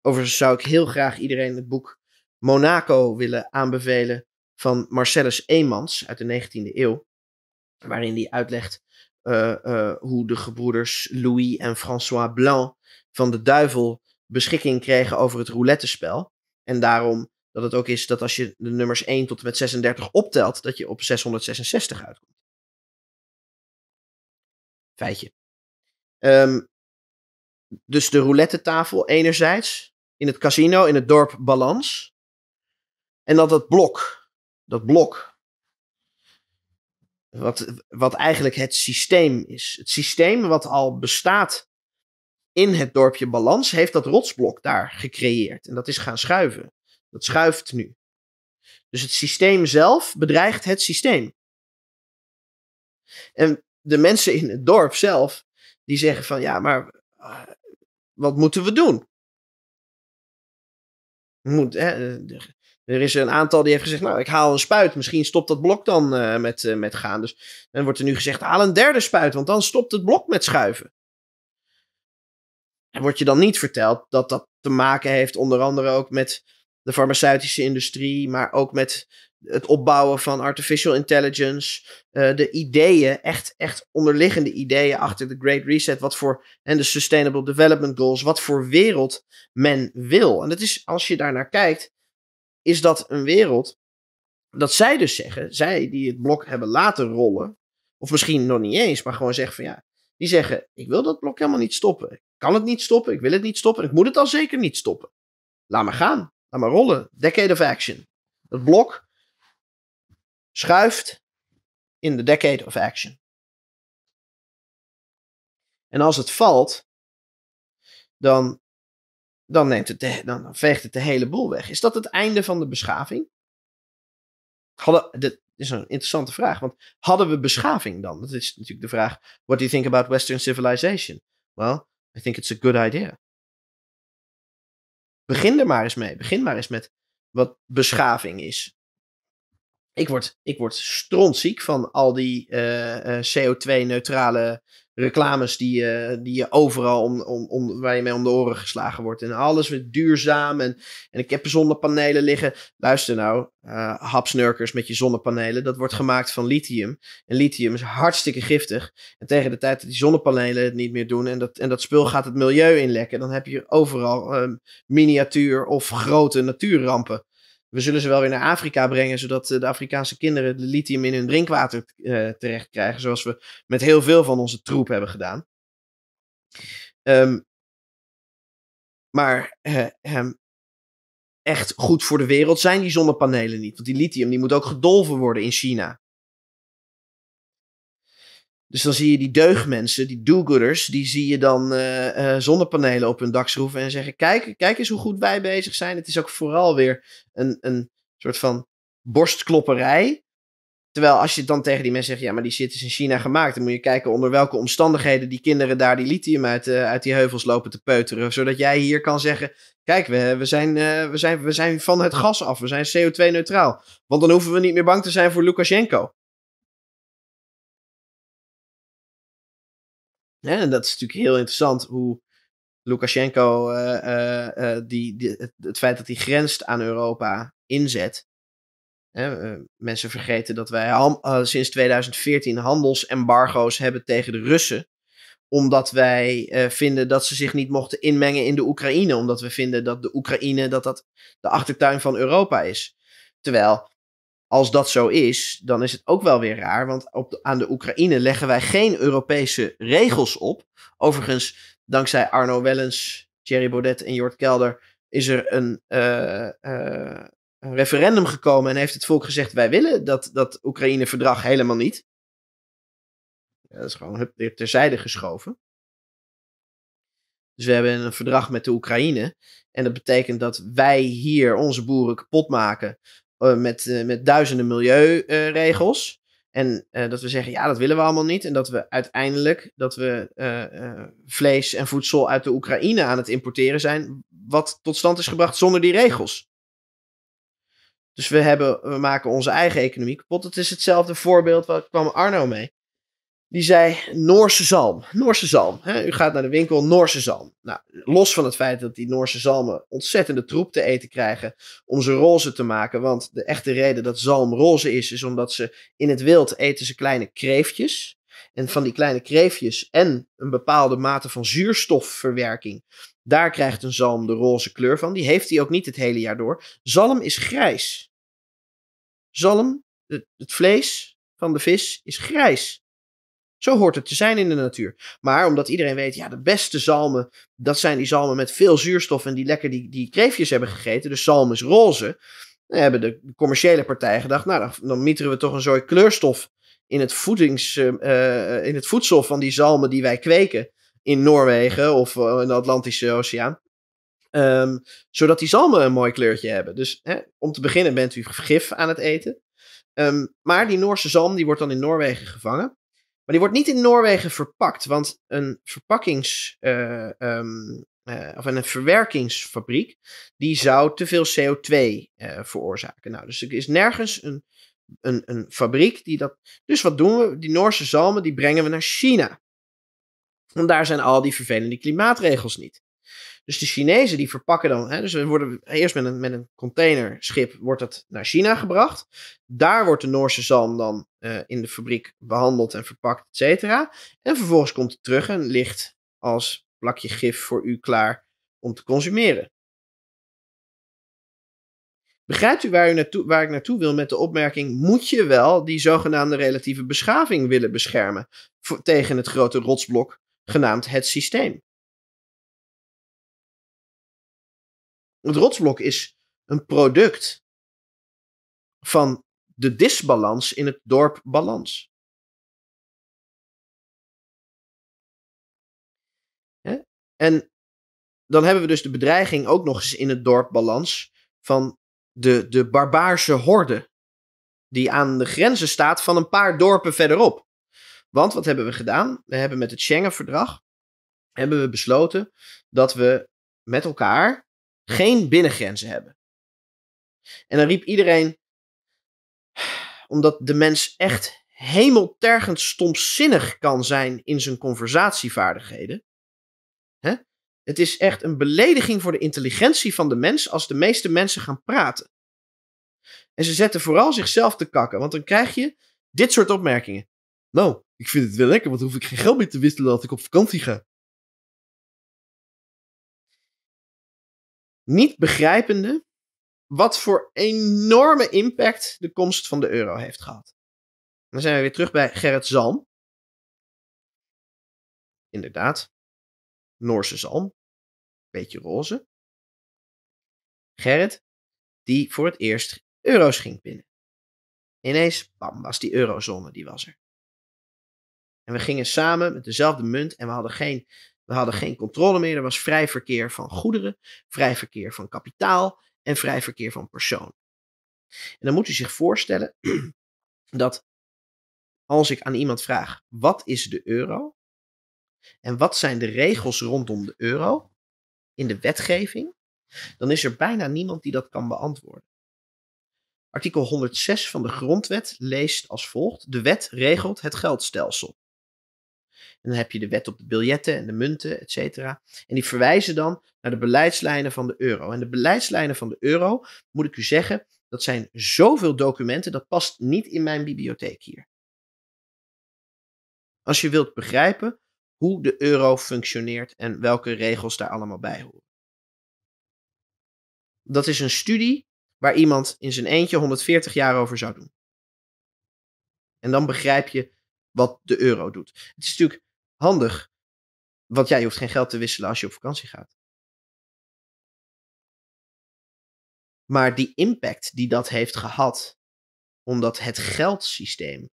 Overigens zou ik heel graag iedereen het boek Monaco willen aanbevelen van Marcellus Eemans uit de 19e eeuw. Waarin hij uitlegt eh, eh, hoe de gebroeders Louis en François Blanc van de duivel beschikking kregen over het roulette spel. En daarom dat het ook is dat als je de nummers 1 tot en met 36 optelt, dat je op 666 uitkomt. Feitje. Ehm, dus de roulette tafel enerzijds, in het casino, in het dorp Balans. En dat dat blok, dat blok, wat, wat eigenlijk het systeem is. Het systeem wat al bestaat in het dorpje Balans heeft dat rotsblok daar gecreëerd. En dat is gaan schuiven. Dat schuift nu. Dus het systeem zelf bedreigt het systeem. En de mensen in het dorp zelf, die zeggen van ja, maar eh, wat moeten we doen? Moet, hè, eh, er is een aantal die heeft gezegd, nou ik haal een spuit, misschien stopt dat blok dan eh, met, met gaan. Dus dan wordt er nu gezegd, haal een derde spuit, want dan stopt het blok met schuiven wordt je dan niet verteld dat dat te maken heeft onder andere ook met de farmaceutische industrie, maar ook met het opbouwen van artificial intelligence, eh, de ideeën, echt, echt onderliggende ideeën achter de Great Reset, wat voor, en de Sustainable Development Goals, wat voor wereld men wil. En dat is, als je daarnaar kijkt, is dat een wereld dat zij dus zeggen, zij die het blok hebben laten rollen, of misschien nog niet eens, maar gewoon zeggen van ja, die zeggen: Ik wil dat blok helemaal niet stoppen. Ik kan het niet stoppen. Ik wil het niet stoppen. Ik moet het al zeker niet stoppen. Laat maar gaan. Laat maar rollen. Decade of action. Het blok schuift in de decade of action. En als het valt, dan, dan, neemt het de, dan veegt het de hele boel weg. Is dat het einde van de beschaving? Hadden, is een interessante vraag. Want hadden we beschaving dan? Dat is natuurlijk de vraag. What do you think about Western civilization? Well, I think it's a good idea. Begin er maar eens mee. Begin maar eens met wat beschaving is. Ik word, ik word strontziek van al die eh, eh, CO2-neutrale reclames die, eh, die je overal om, om, om, waar je mee om de oren geslagen wordt. En alles weer duurzaam. En, en ik heb zonnepanelen liggen. Luister nou, eh, hapsnurkers met je zonnepanelen. Dat wordt gemaakt van lithium. En lithium is hartstikke giftig. En tegen de tijd dat die zonnepanelen het niet meer doen en dat, en dat spul gaat het milieu inlekken, dan heb je overal ehm, miniatuur of grote natuurrampen we zullen ze wel weer naar Afrika brengen, zodat eh, de Afrikaanse kinderen de lithium in hun drinkwater uh, terecht krijgen, zoals we met heel veel van onze troep hebben gedaan. Ehm, maar eh, echt goed voor de wereld zijn die zonnepanelen niet, want die lithium die moet ook gedolven worden in China. Dus dan zie je die deugdmensen, die do-gooders, die zie je dan eh, eh, zonnepanelen op hun dak schroeven en zeggen: kijk, kijk eens hoe goed wij bezig zijn. Het is ook vooral weer een, een soort van borstklopperij. Terwijl als je dan tegen die mensen zegt: ja, maar die zit is in China gemaakt, dan moet je kijken onder welke omstandigheden die kinderen daar die lithium uit, eh, uit die heuvels lopen te peuteren. Zodat jij hier kan zeggen: kijk, we, we, zijn, we, zijn, we zijn van het gas af, we zijn CO2-neutraal. Want dan hoeven we niet meer bang te zijn voor Lukashenko. en dat is natuurlijk heel interessant hoe Lukashenko eh, eh, eh, die, het, feit dat hij grenst aan Europa inzet. Hè, mensen vergeten dat wij sinds 2014 handelsembargo's hebben tegen de Russen omdat wij vinden dat ze zich niet mochten inmengen in de Oekraïne. Omdat we vinden dat de Oekraïne dat dat de achtertuin van Europa is. Terwijl als dat zo is, dan is het ook wel weer raar. Want op aan de Oekraïne leggen wij geen Europese regels op. Overigens, dankzij Arno Wellens, Thierry Baudet en Jort Kelder is er een, eh, eh, een referendum gekomen en heeft het volk gezegd: wij willen dat, dat Oekraïne-verdrag helemaal niet. Ja, dat is gewoon weer terzijde geschoven. Dus we hebben een verdrag met de Oekraïne. En dat betekent dat wij hier onze boeren kapot maken. Eh, met, eh, met duizenden milieuregels. En eh, dat we zeggen, ja, dat willen we allemaal niet. En dat we uiteindelijk dat we vlees en voedsel uit de Oekraïne aan het importeren zijn, wat tot stand is gebracht zonder die regels. Dus we, hebben, we maken onze eigen economie kapot. Het is hetzelfde voorbeeld, waar kwam Arno mee. Die zei Noorse zalm. Noorse zalm. Hè? U gaat naar de winkel, Noorse zalm. Nou, los van het feit dat die Noorse zalmen ontzettende troep te eten krijgen om ze roze te maken. Want de echte reden dat zalm roze is, is omdat ze in het wild eten ze kleine kreeftjes. En van die kleine kreeftjes en een bepaalde mate van zuurstofverwerking, daar krijgt een zalm de roze kleur van. Die heeft hij ook niet het hele jaar door. Zalm is grijs. Zalm, het vlees van de vis, is grijs. Zo hoort het te zijn in de natuur. Maar omdat iedereen weet, ja, de beste zalmen, dat zijn die zalmen met veel zuurstof en die lekker die, die kreefjes hebben gegeten. de zalm is roze. hebben de commerciële partijen gedacht, nou, dan, dan mieteren we toch een soort kleurstof in het, voedings, eh, eh, in het voedsel van die zalmen die wij kweken in Noorwegen of eh, in de Atlantische Oceaan. Ehm, zodat die zalmen een mooi kleurtje hebben. Dus hè, om te beginnen bent u gif aan het eten. Ehm, maar die Noorse zalm die wordt dan in Noorwegen gevangen die wordt niet in Noorwegen verpakt, want een verpakkings. Eh, ehm, eh, of een verwerkingsfabriek, die zou te veel CO2 eh, veroorzaken. Nou, dus er is nergens een, een, een fabriek die dat. Dus wat doen we? Die Noorse zalmen die brengen we naar China. Want daar zijn al die vervelende klimaatregels niet. Dus de Chinezen die verpakken dan, hè, dus we worden eerst met een, met een containerschip wordt het naar China gebracht. Daar wordt de Noorse zalm dan eh, in de fabriek behandeld en verpakt, et cetera. En vervolgens komt het terug en ligt als plakje gif voor u klaar om te consumeren. Begrijpt u waar, u naartoe, waar ik naartoe wil met de opmerking: moet je wel die zogenaamde relatieve beschaving willen beschermen tegen het grote rotsblok genaamd het systeem? Het rotsblok is een product van de disbalans in het dorp balans. En dan hebben we dus de bedreiging ook nog eens in het dorp balans van de, de barbaarse horde die aan de grenzen staat van een paar dorpen verderop. Want wat hebben we gedaan? We hebben met het Schengen-verdrag hebben we besloten dat we met elkaar geen binnengrenzen hebben. En dan riep iedereen, omdat de mens echt hemeltergend stomzinnig kan zijn in zijn conversatievaardigheden. Hè? Het is echt een belediging voor de intelligentie van de mens als de meeste mensen gaan praten. En ze zetten vooral zichzelf te kakken, want dan krijg je dit soort opmerkingen. Nou, ik vind het wel lekker, want dan hoef ik geen geld meer te wisselen als ik op vakantie ga. niet begrijpende wat voor enorme impact de komst van de euro heeft gehad. Dan zijn we weer terug bij Gerrit Zalm. Inderdaad, Noorse zalm, beetje roze. Gerrit, die voor het eerst euro's ging pinnen. Ineens, bam, was die eurozone, die was er. En we gingen samen met dezelfde munt en we hadden geen we hadden geen controle meer. Er was vrij verkeer van goederen, vrij verkeer van kapitaal en vrij verkeer van persoon. En dan moet u zich voorstellen dat als ik aan iemand vraag: wat is de euro? En wat zijn de regels rondom de euro in de wetgeving? Dan is er bijna niemand die dat kan beantwoorden. Artikel 106 van de Grondwet leest als volgt: De wet regelt het geldstelsel. En dan heb je de wet op de biljetten en de munten, et cetera. En die verwijzen dan naar de beleidslijnen van de euro. En de beleidslijnen van de euro, moet ik u zeggen, dat zijn zoveel documenten, dat past niet in mijn bibliotheek hier. Als je wilt begrijpen hoe de euro functioneert en welke regels daar allemaal bij horen. Dat is een studie waar iemand in zijn eentje 140 jaar over zou doen. En dan begrijp je wat de euro doet. Het is natuurlijk handig. Want ja, je hoeft geen geld te wisselen als je op vakantie gaat. Maar die impact die dat heeft gehad, omdat het geldsysteem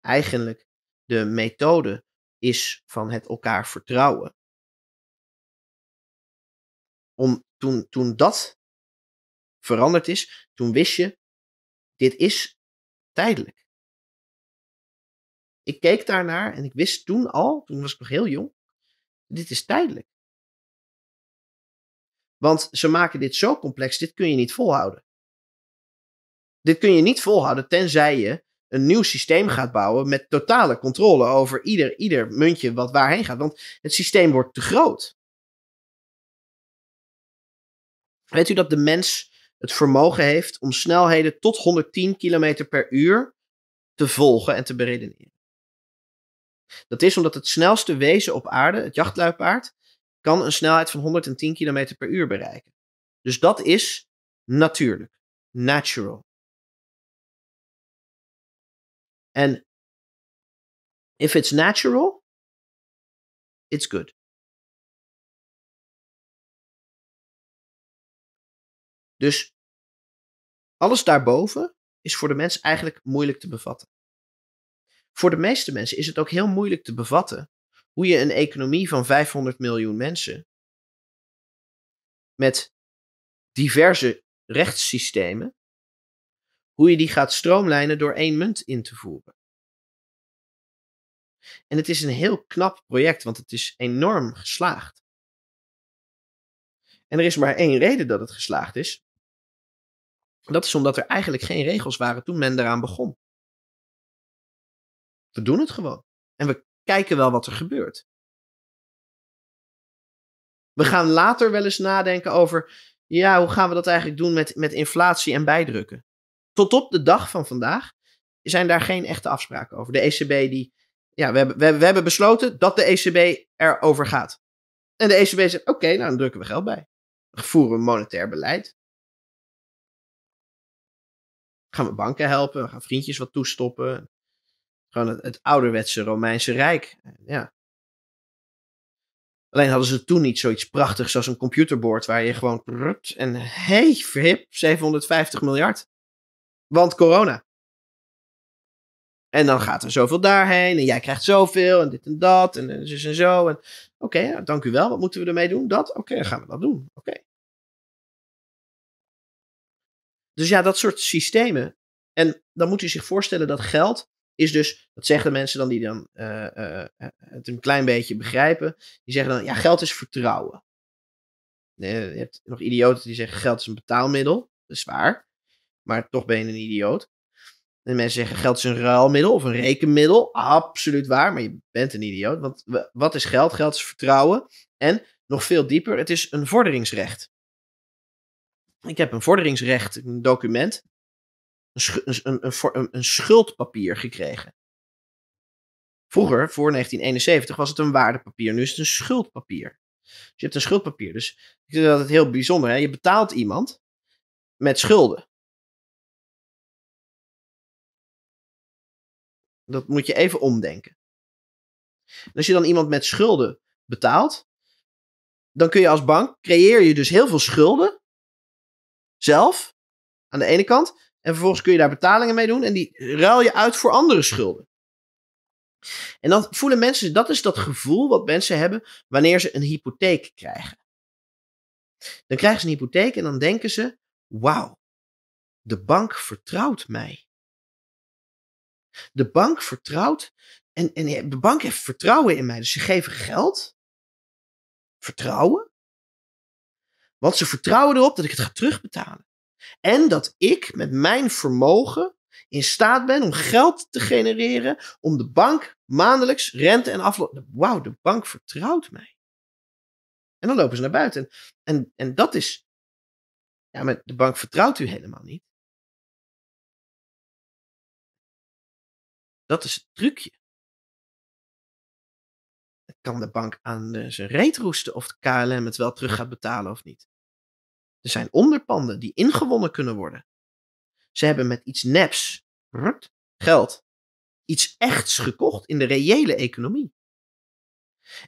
eigenlijk de methode is van het elkaar vertrouwen. Om, toen, toen dat veranderd is, toen wist je, dit is tijdelijk ik keek daarnaar en ik wist toen al, toen was ik nog heel jong, dit is tijdelijk. Want ze maken dit zo complex, dit kun je niet volhouden. Dit kun je niet volhouden tenzij je een nieuw systeem gaat bouwen met totale controle over ieder, ieder muntje wat waarheen gaat. Want het systeem wordt te groot. Weet u dat de mens het vermogen heeft om snelheden tot 110 km per uur te volgen en te beredeneren? Dat is omdat het snelste wezen op aarde, het jachtluipaard, kan een snelheid van 110 km per uur bereiken. Dus dat is natuurlijk, natural. En if it's natural, it's good. Dus alles daarboven is voor de mens eigenlijk moeilijk te bevatten voor de meeste mensen is het ook heel moeilijk te bevatten hoe je een economie van 500 miljoen mensen met diverse rechtssystemen, hoe je die gaat stroomlijnen door één munt in te voeren. En het is een heel knap project, want het is enorm geslaagd. En er is maar één reden dat het geslaagd is. Dat is omdat er eigenlijk geen regels waren toen men daaraan begon. We doen het gewoon. En we kijken wel wat er gebeurt. We gaan later wel eens nadenken over, ja, hoe gaan we dat eigenlijk doen met, met inflatie en bijdrukken? Tot op de dag van vandaag zijn daar geen echte afspraken over. De ECB die, ja, we hebben, we, hebben besloten dat de ECB erover gaat. En de ECB zegt, oké, nou dan drukken we geld bij. voeren we monetair beleid. Gaan we banken helpen, we gaan vriendjes wat toestoppen. Gewoon het, ouderwetse Romeinse Rijk. Ja. Alleen hadden ze toen niet zoiets prachtigs als een computerboard waar je gewoon. En hey, verhip, 750 miljard. Want corona. En dan gaat er zoveel daarheen. En jij krijgt zoveel. En dit en dat. En, en en zo. En, Oké, dank u wel. Wat moeten we ermee doen? Dat? Oké, dan gaan we dat doen. Oké. Dus ja, dat soort systemen. En dan moet u zich voorstellen dat geld is dus, dat zeggen de mensen dan die dan eh, eh, eh, het een klein beetje begrijpen, die zeggen dan, ja, geld is vertrouwen. Je hebt nog idioten die zeggen geld is een betaalmiddel, dat is waar, maar toch ben je een idioot. En mensen zeggen geld is een ruilmiddel of een rekenmiddel, absoluut waar, maar je bent een idioot. Want wat is geld? Geld is vertrouwen. En nog veel dieper, het is een vorderingsrecht. Ik heb een vorderingsrecht, een document een, een, een, schuldpapier gekregen. Vroeger, voor 1971, was het een waardepapier. Nu is het een schuldpapier. je hebt een schuldpapier. Dus ik vind dat het heel bijzonder. Hè? Je betaalt iemand met schulden. Dat moet je even omdenken. als je dan iemand met schulden betaalt, dan kun je als bank creëer je dus heel veel schulden zelf aan de ene kant, en vervolgens kun je daar betalingen mee doen en die ruil je uit voor andere schulden. En dan voelen mensen, dat is dat gevoel wat mensen hebben wanneer ze een hypotheek krijgen. Dan krijgen ze een hypotheek en dan denken ze, wauw, de bank vertrouwt mij. De bank vertrouwt en, en de bank heeft vertrouwen in mij. Dus ze geven geld, vertrouwen, want ze vertrouwen erop dat ik het ga terugbetalen. En dat ik met mijn vermogen in staat ben om geld te genereren om de bank maandelijks rente en afloop. Wauw, de bank vertrouwt mij. En dan lopen ze naar buiten. En, en, dat is. Ja, maar de bank vertrouwt u helemaal niet. Dat is het trucje. Kan de bank aan eh, zijn reet roesten of de KLM het wel terug gaat betalen of niet? Er zijn onderpanden die ingewonnen kunnen worden. Ze hebben met iets neps, geld, iets echts gekocht in de reële economie.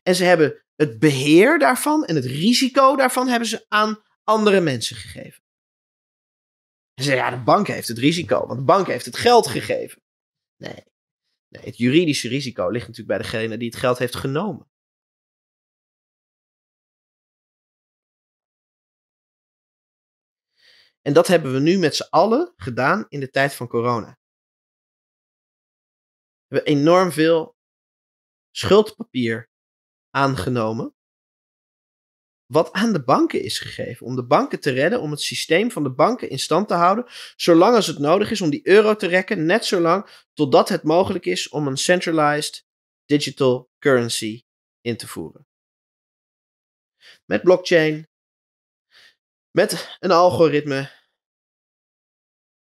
En ze hebben het beheer daarvan en het risico daarvan hebben ze aan andere mensen gegeven. ze zeggen, ja, de bank heeft het risico, want de bank heeft het geld gegeven. Nee, nee het juridische risico ligt natuurlijk bij degene die het geld heeft genomen. En dat hebben we nu met z'n allen gedaan in de tijd van corona. We hebben enorm veel schuldpapier aangenomen. Wat aan de banken is gegeven. Om de banken te redden. Om het systeem van de banken in stand te houden. Zolang als het nodig is om die euro te rekken. Net zolang totdat het mogelijk is om een centralized digital currency in te voeren. Met blockchain. Met een algoritme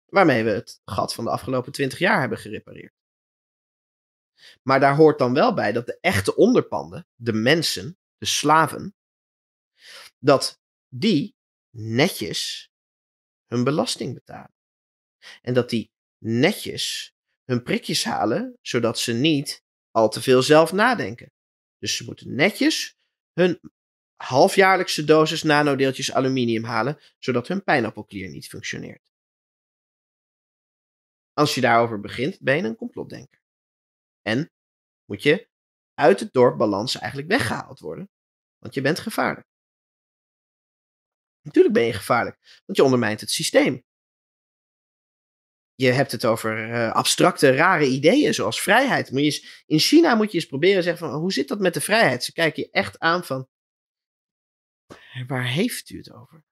waarmee we het gat van de afgelopen twintig jaar hebben gerepareerd. Maar daar hoort dan wel bij dat de echte onderpanden, de mensen, de slaven, dat die netjes hun belasting betalen. En dat die netjes hun prikjes halen, zodat ze niet al te veel zelf nadenken. Dus ze moeten netjes hun halfjaarlijkse dosis nanodeeltjes aluminium halen, zodat hun pijnappelklier niet functioneert. Als je daarover begint, ben je een complotdenker. En moet je uit het dorp balans eigenlijk weggehaald worden, want je bent gevaarlijk. Natuurlijk ben je gevaarlijk, want je ondermijnt het systeem. Je hebt het over eh, abstracte, rare ideeën zoals vrijheid. Moet je in China moet je eens proberen te zeggen van hoe zit dat met de vrijheid? Ze kijken je echt aan van Waar heeft u het over?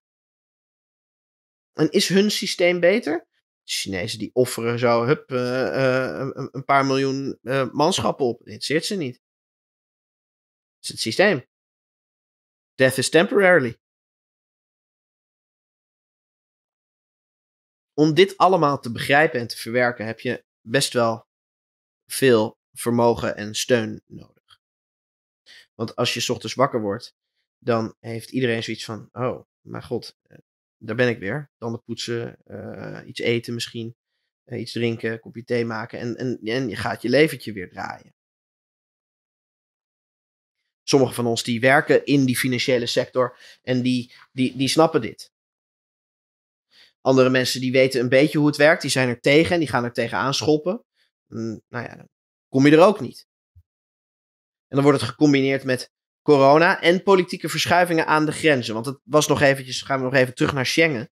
En is hun systeem beter? De Chinezen die offeren zo hup, eh, eh, een paar miljoen eh, manschappen op. Dit zit ze niet. Het is het systeem. Death is temporarily. Om dit allemaal te begrijpen en te verwerken heb je best wel veel vermogen en steun nodig. Want als je ochtends wakker wordt dan heeft iedereen zoiets van: oh, maar god, eh, daar ben ik weer. Tanden poetsen, eh, iets eten misschien, eh, iets drinken, een kopje thee maken en, en, en je gaat je leventje weer draaien. Sommigen van ons die werken in die financiële sector en die, die, die snappen dit. Andere mensen die weten een beetje hoe het werkt, die zijn er tegen en die gaan er tegen aanschoppen. Hm, nou ja, dan kom je er ook niet. En dan wordt het gecombineerd met corona en politieke verschuivingen aan de grenzen. Want het was nog eventjes, gaan we nog even terug naar Schengen.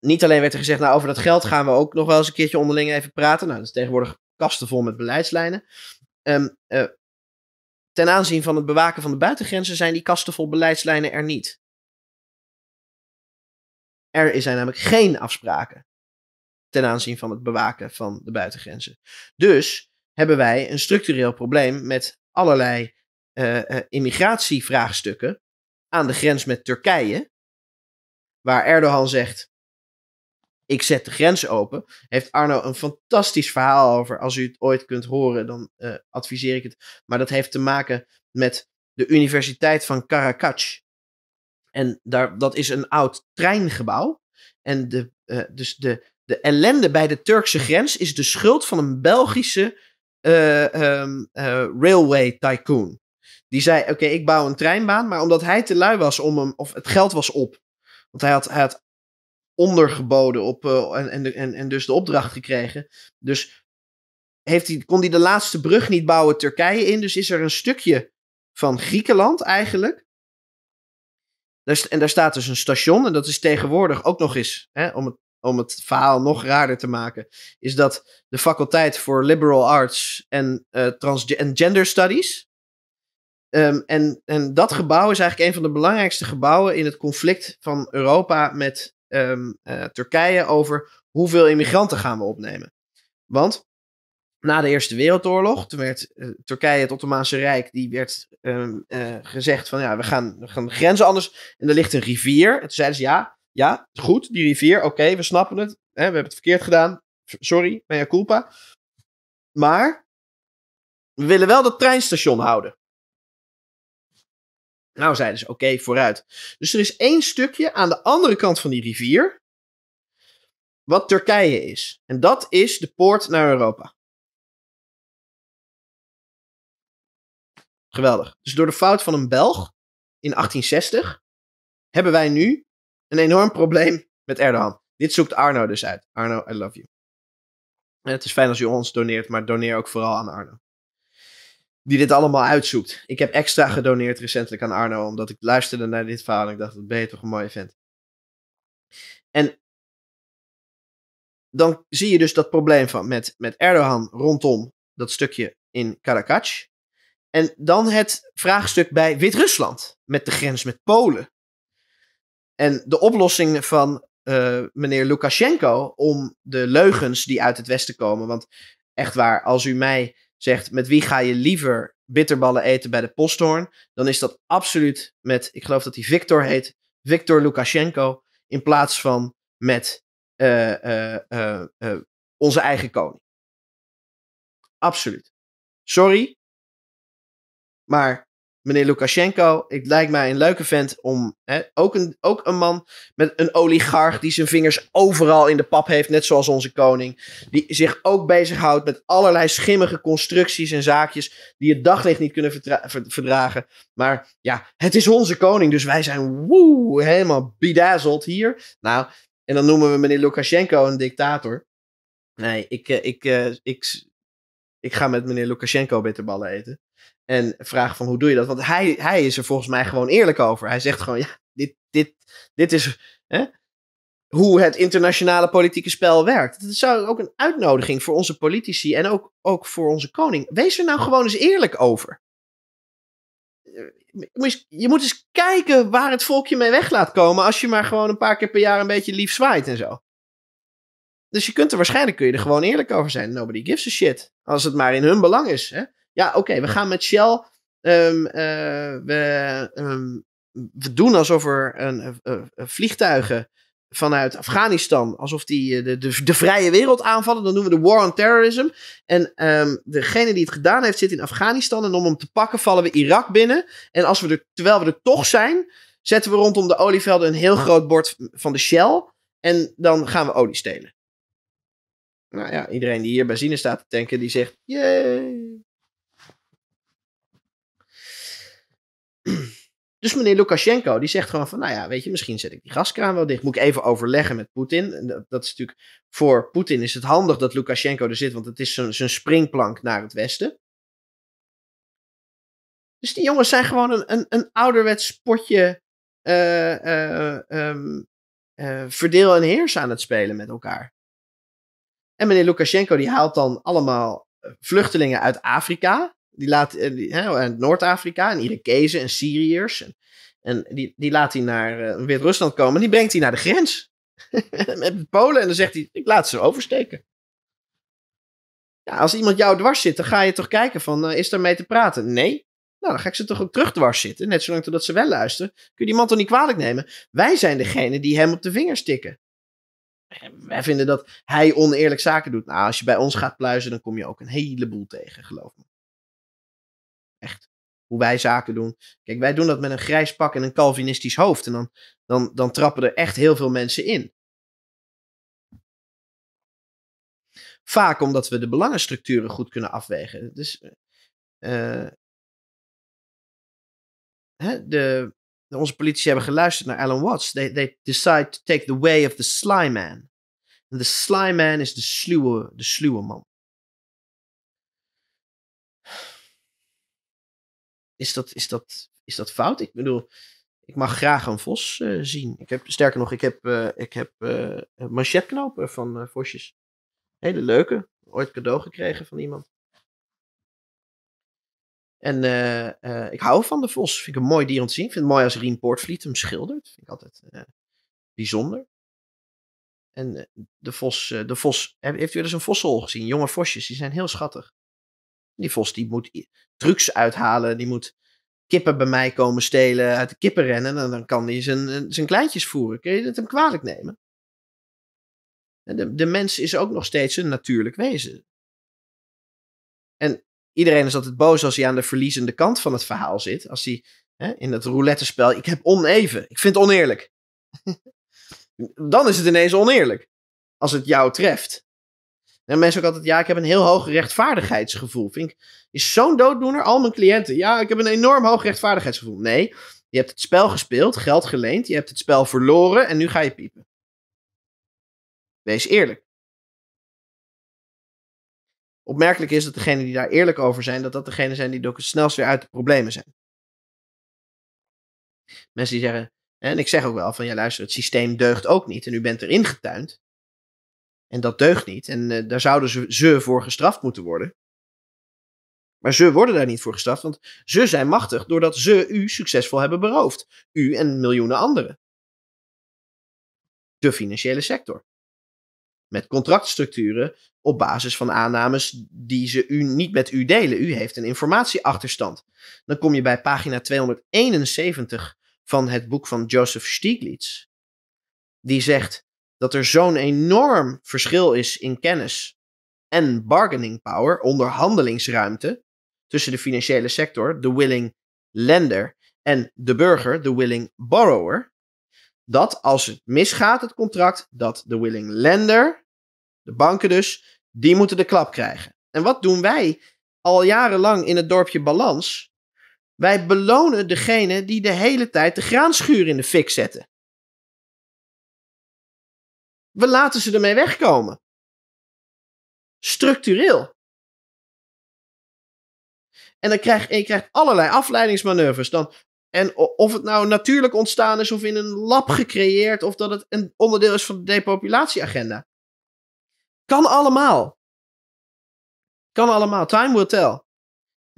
Niet alleen werd er gezegd, nou over dat geld gaan we ook nog wel eens een keertje onderling even praten. Nou, dat is tegenwoordig kasten vol met beleidslijnen. Ehm, eh, ten aanzien van het bewaken van de buitengrenzen zijn die kasten vol beleidslijnen er niet. Er zijn namelijk geen afspraken ten aanzien van het bewaken van de buitengrenzen. Dus hebben wij een structureel probleem met allerlei eh, eh, immigratievraagstukken aan de grens met Turkije. Waar Erdogan zegt: Ik zet de grens open. Heeft Arno een fantastisch verhaal over. Als u het ooit kunt horen, dan eh, adviseer ik het. Maar dat heeft te maken met de Universiteit van Karakac. En daar, dat is een oud treingebouw. En de, dus de, de ellende bij de Turkse grens is de schuld van een Belgische eh, ehm, eh, railway Tycoon. Die zei: Oké, ik bouw een treinbaan. Maar omdat hij te lui was om hem. of het geld was op. Want hij had, hij ondergeboden op, eh, en, en, en, dus de opdracht gekregen. Dus heeft hij, kon hij de laatste brug niet bouwen Turkije in. Dus is er een stukje van Griekenland eigenlijk. En daar staat dus een station. En dat is tegenwoordig ook nog eens, hè, om het om het verhaal nog raarder te maken, is dat de faculteit voor liberal arts en, uh, trans gender studies. Ehm, en, en dat gebouw is eigenlijk een van de belangrijkste gebouwen in het conflict van Europa met ehm, eh, Turkije over hoeveel immigranten gaan we opnemen. Want na de Eerste Wereldoorlog, toen werd eh, Turkije, het Ottomaanse Rijk, die werd ehm, gezegd van ja, we gaan, we gaan de grenzen anders. En er ligt een rivier. En toen zeiden ze ja, ja, goed, die rivier, oké, we snappen het. Hè, we hebben het verkeerd gedaan. Sorry, mea culpa. Maar we willen wel dat treinstation houden. Nou zeiden ze, oké, vooruit. Dus er is één stukje aan de andere kant van die rivier, wat Turkije is. En dat is de poort naar Europa. Geweldig. Dus door de fout van een Belg in 1860 hebben wij nu een enorm probleem met Erdogan. Dit zoekt Arno dus uit. Arno, I love you. het is fijn als u ons doneert, maar doneer ook vooral aan Arno. Die dit allemaal uitzoekt. Ik heb extra gedoneerd recentelijk aan Arno, omdat ik luisterde naar dit verhaal en ik dacht, dat het je toch een mooi vent. En dan zie je dus dat probleem van met, met Erdogan rondom dat stukje in Karakac. En dan het vraagstuk bij Wit-Rusland, met de grens met Polen. En de oplossing van eh, meneer Lukashenko om de leugens die uit het Westen komen. Want echt waar, als u mij zegt met wie ga je liever bitterballen eten bij de posthoorn, dan is dat absoluut met, ik geloof dat hij Victor heet, Victor Lukashenko, in plaats van met eh, eh, onze eigen koning. Absoluut. Sorry, maar meneer Lukashenko. Het lijkt mij een leuke vent om. Hè, ook, een, ook een man met een oligarch die zijn vingers overal in de pap heeft, net zoals onze koning. Die zich ook bezighoudt met allerlei schimmige constructies en zaakjes die het daglicht niet kunnen verdragen. Maar ja, het is onze koning, dus wij zijn woe, helemaal bedazzeld hier. Nou, en dan noemen we meneer Lukashenko een dictator. Nee, ik, eh, ik, eh, ik, ik, ga met meneer Lukashenko bitterballen eten. En vraag van hoe doe je dat? Want hij, hij is er volgens mij gewoon eerlijk over. Hij zegt gewoon, ja, dit, dit, dit is hè, hoe het internationale politieke spel werkt. Dat is ook een uitnodiging voor onze politici en ook, ook voor onze koning. Wees er nou gewoon eens eerlijk over. Eh, je moet, eens, kijken waar het volkje mee weg laat komen als je maar gewoon een paar keer per jaar een beetje lief zwaait en zo. Dus je kunt er waarschijnlijk kun je er gewoon eerlijk over zijn. Nobody gives a shit. Als het maar in hun belang is. Hè? ja, oké, we gaan met Shell. Ehm, eh, we, ehm, we, doen alsof er een, eh, eh, vliegtuigen vanuit Afghanistan, alsof die de, de, de, vrije wereld aanvallen. Dan doen we de war on terrorism. En ehm, degene die het gedaan heeft zit in Afghanistan. En om hem te pakken vallen we Irak binnen. En als we er, terwijl we er toch zijn, zetten we rondom de olievelden een heel groot bord van de Shell. En dan gaan we olie stelen. Nou ja, iedereen die hier benzine staat te tanken, die zegt: Yay! Dus meneer Lukashenko die zegt gewoon van, nou ja, weet je, misschien zet ik die gaskraan wel dicht. Moet ik even overleggen met Poetin. dat, is natuurlijk voor Poetin is het handig dat Lukashenko er zit, want het is zijn springplank naar het westen. Dus die jongens zijn gewoon een, een, een ouderwets potje eh, eh, ehm, eh, verdeel en heers aan het spelen met elkaar. En meneer Lukashenko die haalt dan allemaal vluchtelingen uit Afrika die laat, en eh, Noord-Afrika en Irakezen en Syriërs. En, die, die laat hij naar eh, Wit-Rusland komen. En die brengt hij naar de grens. met Polen. En dan zegt hij, ik laat ze oversteken. Ja, als iemand jou dwars zit, dan ga je toch kijken van, uh, is daarmee te praten? Nee. Nou, dan ga ik ze toch ook terug dwars zitten. Net zolang totdat ze wel luisteren. Kun je die man toch niet kwalijk nemen? Wij zijn degene die hem op de vingers tikken. Wij vinden dat hij oneerlijk zaken doet. Nou, als je bij ons gaat pluizen, dan kom je ook een heleboel tegen, geloof me hoe wij zaken doen. Kijk, wij doen dat met een grijs pak en een Calvinistisch hoofd. En dan, dan, dan trappen er echt heel veel mensen in. Vaak omdat we de belangenstructuren goed kunnen afwegen. Dus eh, eh, hè, de, onze politici hebben geluisterd naar Alan Watts. They, they decide to take the way of the sly man. The de sly man is de sluwe, de sluwe man. Is dat, is dat, is dat fout? Ik bedoel, ik mag graag een vos eh, zien. Ik heb, sterker nog, ik heb, uh, ik heb uh, eh, manchetknopen van vosjes. Hele leuke. Ooit cadeau gekregen van iemand. En ik hou van de vos. Vind ik een mooi dier om te zien. Ik vind het mooi als Rien Poortvliet hem schildert. Vind ik altijd bijzonder. En de vos, de vos, heeft u wel eens een vossel gezien? Jonge vosjes, die zijn heel schattig. Die vos die moet trucs uithalen. Die moet kippen bij mij komen stelen uit de kippen En dan kan hij zijn, eh, zijn kleintjes voeren. Kun je het hem kwalijk nemen? De, de mens is ook nog steeds een natuurlijk wezen. En iedereen is altijd boos als hij aan de verliezende kant van het verhaal zit. Als hij hè, in dat roulette spel, ik heb oneven, ik vind het oneerlijk. dan is het ineens oneerlijk. Als het jou treft. En mensen ook altijd, ja, ik heb een heel hoog rechtvaardigheidsgevoel. Vind ik, is zo'n dooddoener al mijn cliënten. Ja, ik heb een enorm hoog rechtvaardigheidsgevoel. Nee, je hebt het spel gespeeld, geld geleend, je hebt het spel verloren en nu ga je piepen. Wees eerlijk. Opmerkelijk is dat degenen die daar eerlijk over zijn, dat dat degenen zijn die ook het snelst weer uit de problemen zijn. Mensen die zeggen, en ik zeg ook wel van, ja luister, het systeem deugt ook niet en u bent erin getuind. En dat deugt niet. En eh, daar zouden ze, ze voor gestraft moeten worden. Maar ze worden daar niet voor gestraft, want ze zijn machtig doordat ze u succesvol hebben beroofd. U en miljoenen anderen. De financiële sector. Met contractstructuren op basis van aannames die ze u niet met u delen. U heeft een informatieachterstand. Dan kom je bij pagina 271 van het boek van Joseph Stieglitz. Die zegt: dat er zo'n enorm verschil is in kennis en bargaining power, onderhandelingsruimte, tussen de financiële sector, de willing lender, en de burger, de willing borrower, dat als het misgaat, het contract, dat de willing lender, de banken dus, die moeten de klap krijgen. En wat doen wij al jarenlang in het dorpje Balans? Wij belonen degene die de hele tijd de graanschuur in de fik zetten. We laten ze ermee wegkomen. Structureel. En dan krijg je krijgt allerlei afleidingsmanoeuvres. Dan, en of het nou natuurlijk ontstaan is of in een lab gecreëerd of dat het een onderdeel is van de depopulatieagenda. Kan allemaal. Kan allemaal. Time will tell.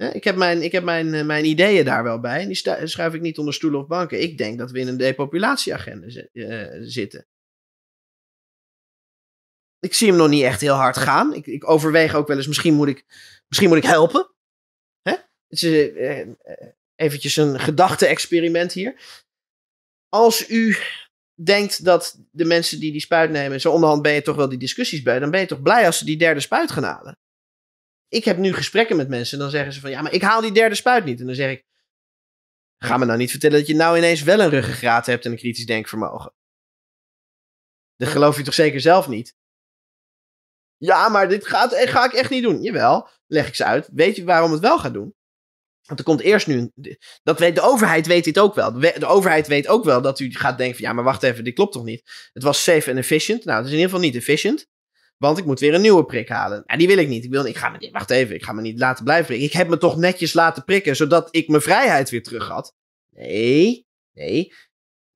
Ik heb, mijn, ik heb mijn, eh, mijn ideeën daar wel bij. En die schuif ik niet onder stoelen of banken. Ik denk dat we in een depopulatieagenda eh, zitten. Ik zie hem nog niet echt heel hard gaan. Ik, ik overweeg ook wel eens, misschien moet ik, misschien moet ik helpen. Hè? Het eh, eh, eventjes een gedachte-experiment hier. Als u denkt dat de mensen die die spuit nemen, zo onderhand ben je toch wel die discussies bij, dan ben je toch blij als ze die derde spuit gaan halen. Ik heb nu gesprekken met mensen, dan zeggen ze van ja, maar ik haal die derde spuit niet. En dan zeg ik, ga me nou niet vertellen dat je nou ineens wel een ruggengraat hebt en een kritisch denkvermogen. Dat geloof je toch zeker zelf niet? Ja, maar dit gaat, e-, ga ik echt niet doen. Jawel, leg ik ze uit. Weet je waarom het wel gaat doen? Want er komt eerst nu. Dat weet, de overheid weet dit ook wel. De, overheid weet ook wel dat u gaat denken: van ja, maar wacht even, dit klopt toch niet? Het was safe en efficient. Nou, het is in ieder geval niet efficient. Want ik moet weer een nieuwe prik halen. En nou, die wil ik niet. Ik, wil, ik ga me niet. Wacht even, ik ga me niet laten blijven prikken. Ik heb me toch netjes laten prikken, zodat ik mijn vrijheid weer terug had. Nee, nee.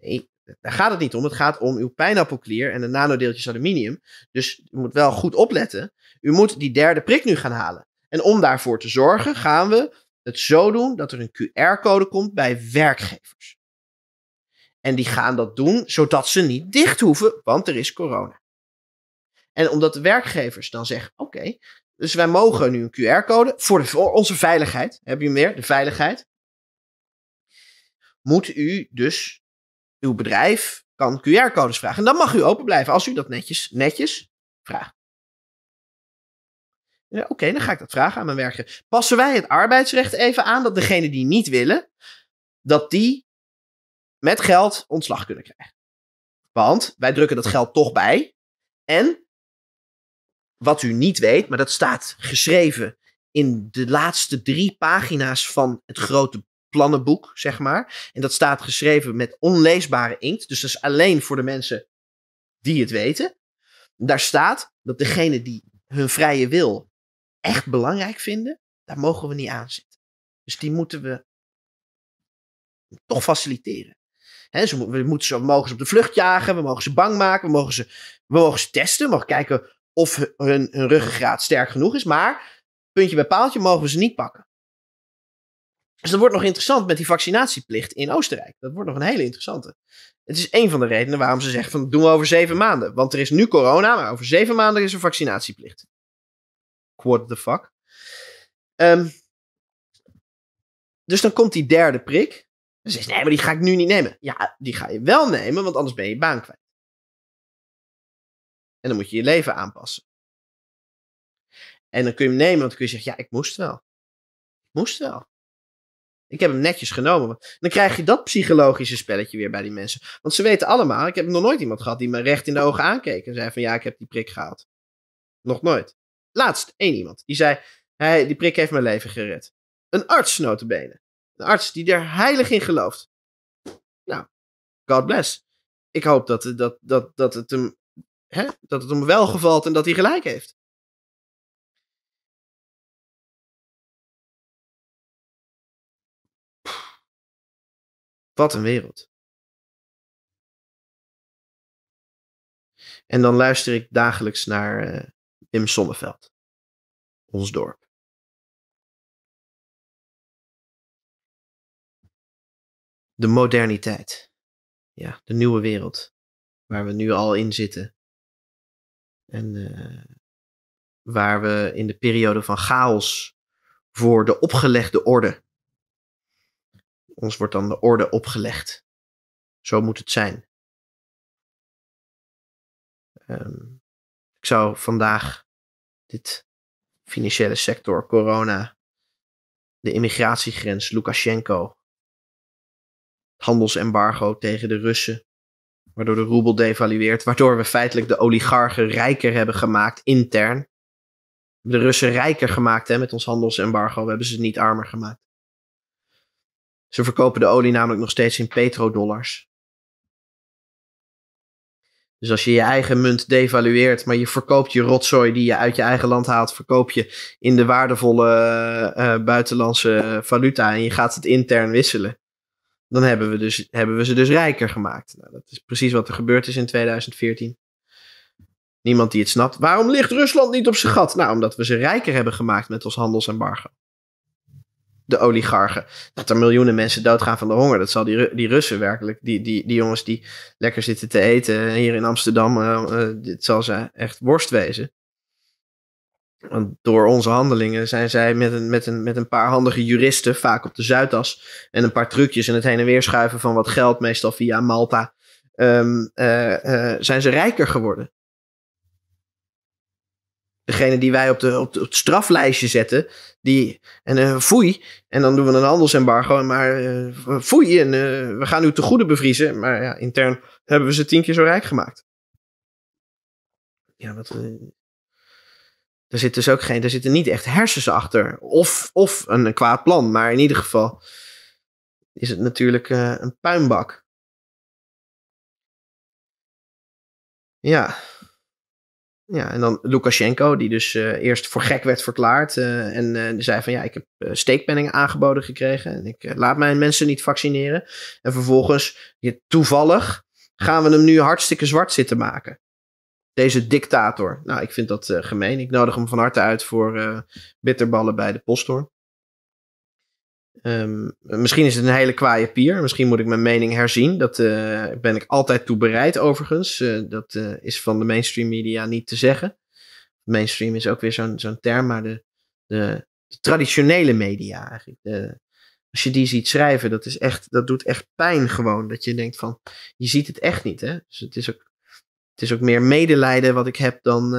Nee, daar gaat het niet om. Het gaat om uw pijnappelklier en de nanodeeltjes aluminium. Dus u moet wel goed opletten. U moet die derde prik nu gaan halen. En om daarvoor te zorgen, gaan we het zo doen dat er een QR-code komt bij werkgevers. En die gaan dat doen zodat ze niet dicht hoeven, want er is corona. En omdat de werkgevers dan zeggen: Oké, dus wij mogen nu een QR-code voor, voor, onze veiligheid. Heb je meer? De veiligheid. Moet u dus uw bedrijf kan QR-codes vragen. En dan mag u open blijven als u dat netjes, netjes vraagt. Oké, dan ga ik dat vragen aan mijn werkgever. Passen wij het arbeidsrecht even aan dat degene die niet willen, dat die met geld ontslag kunnen krijgen. Want wij drukken dat geld toch bij. En wat u niet weet, maar dat staat geschreven in de laatste drie pagina's van het grote plannenboek, zeg maar. En dat staat geschreven met onleesbare inkt. Dus dat is alleen voor de mensen die het weten. Daar staat dat degene die hun vrije wil echt belangrijk vinden, daar mogen we niet aan zitten. Dus die moeten we toch faciliteren. He, ze, we moeten ze, mogen ze op de vlucht jagen, we mogen ze bang maken, we mogen ze, we mogen ze testen, we mogen kijken of hun, hun ruggengraat sterk genoeg is. Maar puntje bij paaltje mogen we ze niet pakken. Dus dat wordt nog interessant met die vaccinatieplicht in Oostenrijk. Dat wordt nog een hele interessante. Het is een van de redenen waarom ze zeggen van doen we over zeven maanden. Want er is nu corona, maar over zeven maanden is er vaccinatieplicht. What the fuck? Ehm, dus dan komt die derde prik. Dan zegt nee, maar die ga ik nu niet nemen. Ja, die ga je wel nemen, want anders ben je je baan kwijt. En dan moet je je leven aanpassen. En dan kun je hem nemen, want dan kun je zeggen, ja, ik moest wel. Ik moest wel. Ik heb hem netjes genomen. Dan krijg je dat psychologische spelletje weer bij die mensen. Want ze weten allemaal, ik heb nog nooit iemand gehad die me recht in de ogen aankeek en zei van ja, ik heb die prik gehaald. Nog nooit. Laatst één iemand die zei, hij, die prik heeft mijn leven gered. Een arts notabene. Een arts die er heilig in gelooft. Nou, God bless. Ik hoop dat, dat, dat, dat, het, hem, hè, dat het hem wel gevalt en dat hij gelijk heeft. Wat een wereld. En dan luister ik dagelijks naar uh, Wim Sonneveld, ons dorp. De moderniteit. Ja, de nieuwe wereld waar we nu al in zitten. En eh, waar we in de periode van chaos voor de opgelegde orde ons wordt dan de orde opgelegd. Zo moet het zijn. Ehm, ik zou vandaag dit financiële sector, corona, de immigratiegrens, Lukashenko, handelsembargo tegen de Russen, waardoor de roebel devalueert, waardoor we feitelijk de oligarchen rijker hebben gemaakt intern. We hebben de Russen rijker gemaakt hè, met ons handelsembargo, we hebben ze niet armer gemaakt. Ze verkopen de olie namelijk nog steeds in petrodollars. Dus als je je eigen munt devalueert, maar je verkoopt je rotzooi die je uit je eigen land haalt, verkoop je in de waardevolle eh, eh, buitenlandse valuta en je gaat het intern wisselen. Dan hebben we, dus, hebben we ze dus rijker gemaakt. Nou, dat is precies wat er gebeurd is in 2014. Niemand die het snapt. Waarom ligt Rusland niet op zijn gat? Nou, omdat we ze rijker hebben gemaakt met ons handelsembargo de oligarchen. Dat er miljoenen mensen doodgaan van de honger. Dat zal die, die Russen werkelijk, die, die, die jongens die lekker zitten te eten hier in Amsterdam, eh, eh, dit zal ze echt worst wezen. Want door onze handelingen zijn zij met een, met, een, met een paar handige juristen, vaak op de Zuidas, en een paar trucjes en het heen en weer schuiven van wat geld, meestal via Malta, ehm, eh, zijn ze rijker geworden degene die wij op, de, op, op het straflijstje zetten. Die, en uh, foei. En dan doen we een handelsembargo. Maar uh, En uh, we gaan uw te goede bevriezen. Maar ja, intern hebben we ze tien keer zo rijk gemaakt. Ja, wat. er zit dus ook geen, er zitten niet echt hersens achter. Of, of een, een kwaad plan. Maar in ieder geval is het natuurlijk een puinbak. Ja. Ja, en dan Lukashenko, die dus eh, eerst voor gek werd verklaard. Eh, en eh, zei van ja, ik heb steekpenningen aangeboden gekregen. En ik laat mijn mensen niet vaccineren. En vervolgens, je, toevallig, gaan we hem nu hartstikke zwart zitten maken. Deze dictator. Nou, ik vind dat gemeen. Ik nodig hem van harte uit voor bitterballen bij de posthoorn. Ehm, misschien is het een hele kwaaie pier. Misschien moet ik mijn mening herzien. Dat eh, ben ik altijd toe bereid, overigens. Eh, dat eh, is van de mainstream media niet te zeggen. Mainstream is ook weer zo'n term, maar de, de, de, traditionele media eigenlijk. als je die ziet schrijven, dat, is echt, dat doet echt pijn gewoon. Dat je denkt van, je ziet het echt niet. Hè? Dus het is ook, het is ook meer medelijden wat ik heb dan,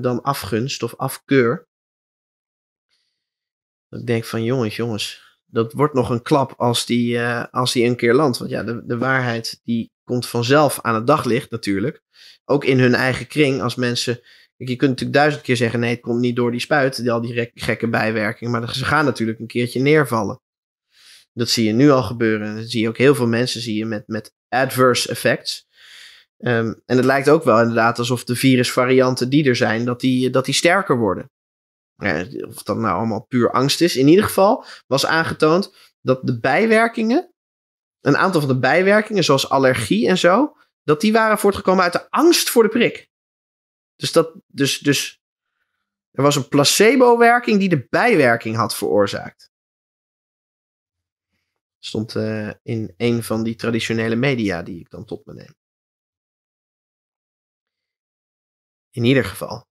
dan afgunst of afkeur. Dat ik denk van, jongens, jongens dat wordt nog een klap als die, eh, als die een keer landt. Want ja, de, de waarheid die komt vanzelf aan het daglicht natuurlijk. Ook in hun eigen kring als mensen... Kijk, je kunt natuurlijk duizend keer zeggen, nee, het komt niet door die spuit, die, al die gekke bijwerking. Maar ze gaan natuurlijk een keertje neervallen. Dat zie je nu al gebeuren. dat zie je ook heel veel mensen zie je met, met adverse effects. Ehm, en het lijkt ook wel inderdaad alsof de virusvarianten die er zijn, dat die, dat die sterker worden of dat nou allemaal puur angst is. In ieder geval was aangetoond dat de bijwerkingen, een aantal van de bijwerkingen, zoals allergie en zo, dat die waren voortgekomen uit de angst voor de prik. Dus, dat, dus, dus er was een placebo-werking die de bijwerking had veroorzaakt. Stond eh, in een van die traditionele media die ik dan tot me neem. In ieder geval.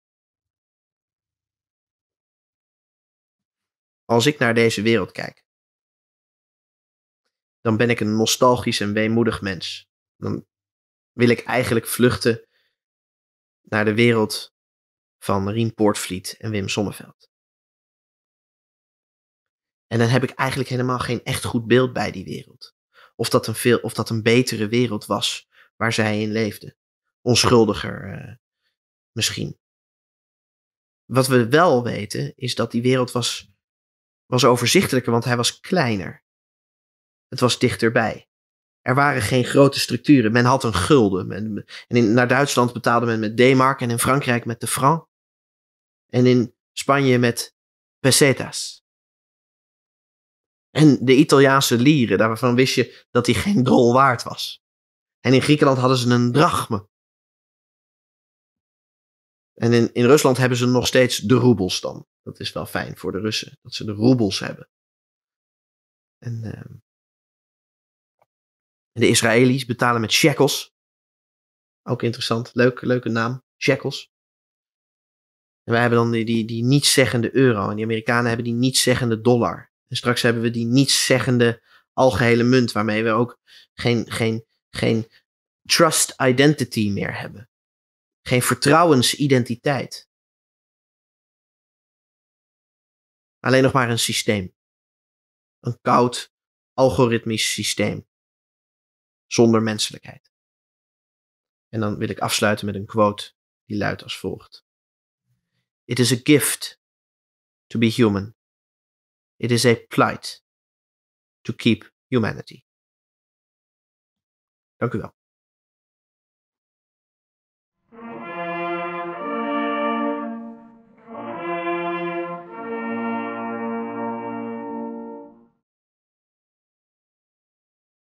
Als ik naar deze wereld kijk, dan ben ik een nostalgisch en weemoedig mens. Dan wil ik eigenlijk vluchten naar de wereld van Rien Poortvliet en Wim Sonneveld. En dan heb ik eigenlijk helemaal geen echt goed beeld bij die wereld. Of dat een, veel, of dat een betere wereld was waar zij in leefden. Onschuldiger eh, misschien. Wat we wel weten is dat die wereld was was overzichtelijker, want hij was kleiner. Het was dichterbij. Er waren geen grote structuren. Men had een gulden. Men, en in, naar Duitsland betaalde men met D-mark en in Frankrijk met de franc. En in Spanje met pesetas. En de Italiaanse lieren, daarvan wist je dat die geen drol waard was. En in Griekenland hadden ze een drachme. En in, in Rusland hebben ze nog steeds de roebels dan. Dat is wel fijn voor de Russen, dat ze de roebels hebben. Ehm, en de Israëli's betalen met shekels. Ook interessant, Leuk, leuke naam, shekels. En wij hebben dan die, die, die nietszeggende euro. En die Amerikanen hebben die nietszeggende dollar. En straks hebben we die nietszeggende algehele munt, waarmee we ook geen, geen, geen trust identity meer hebben geen vertrouwensidentiteit. Alleen nog maar een systeem. Een koud, algoritmisch systeem. Zonder menselijkheid. En dan wil ik afsluiten met een quote die luidt als volgt. It is a gift to be human. It is a plight to keep humanity. Dank u wel.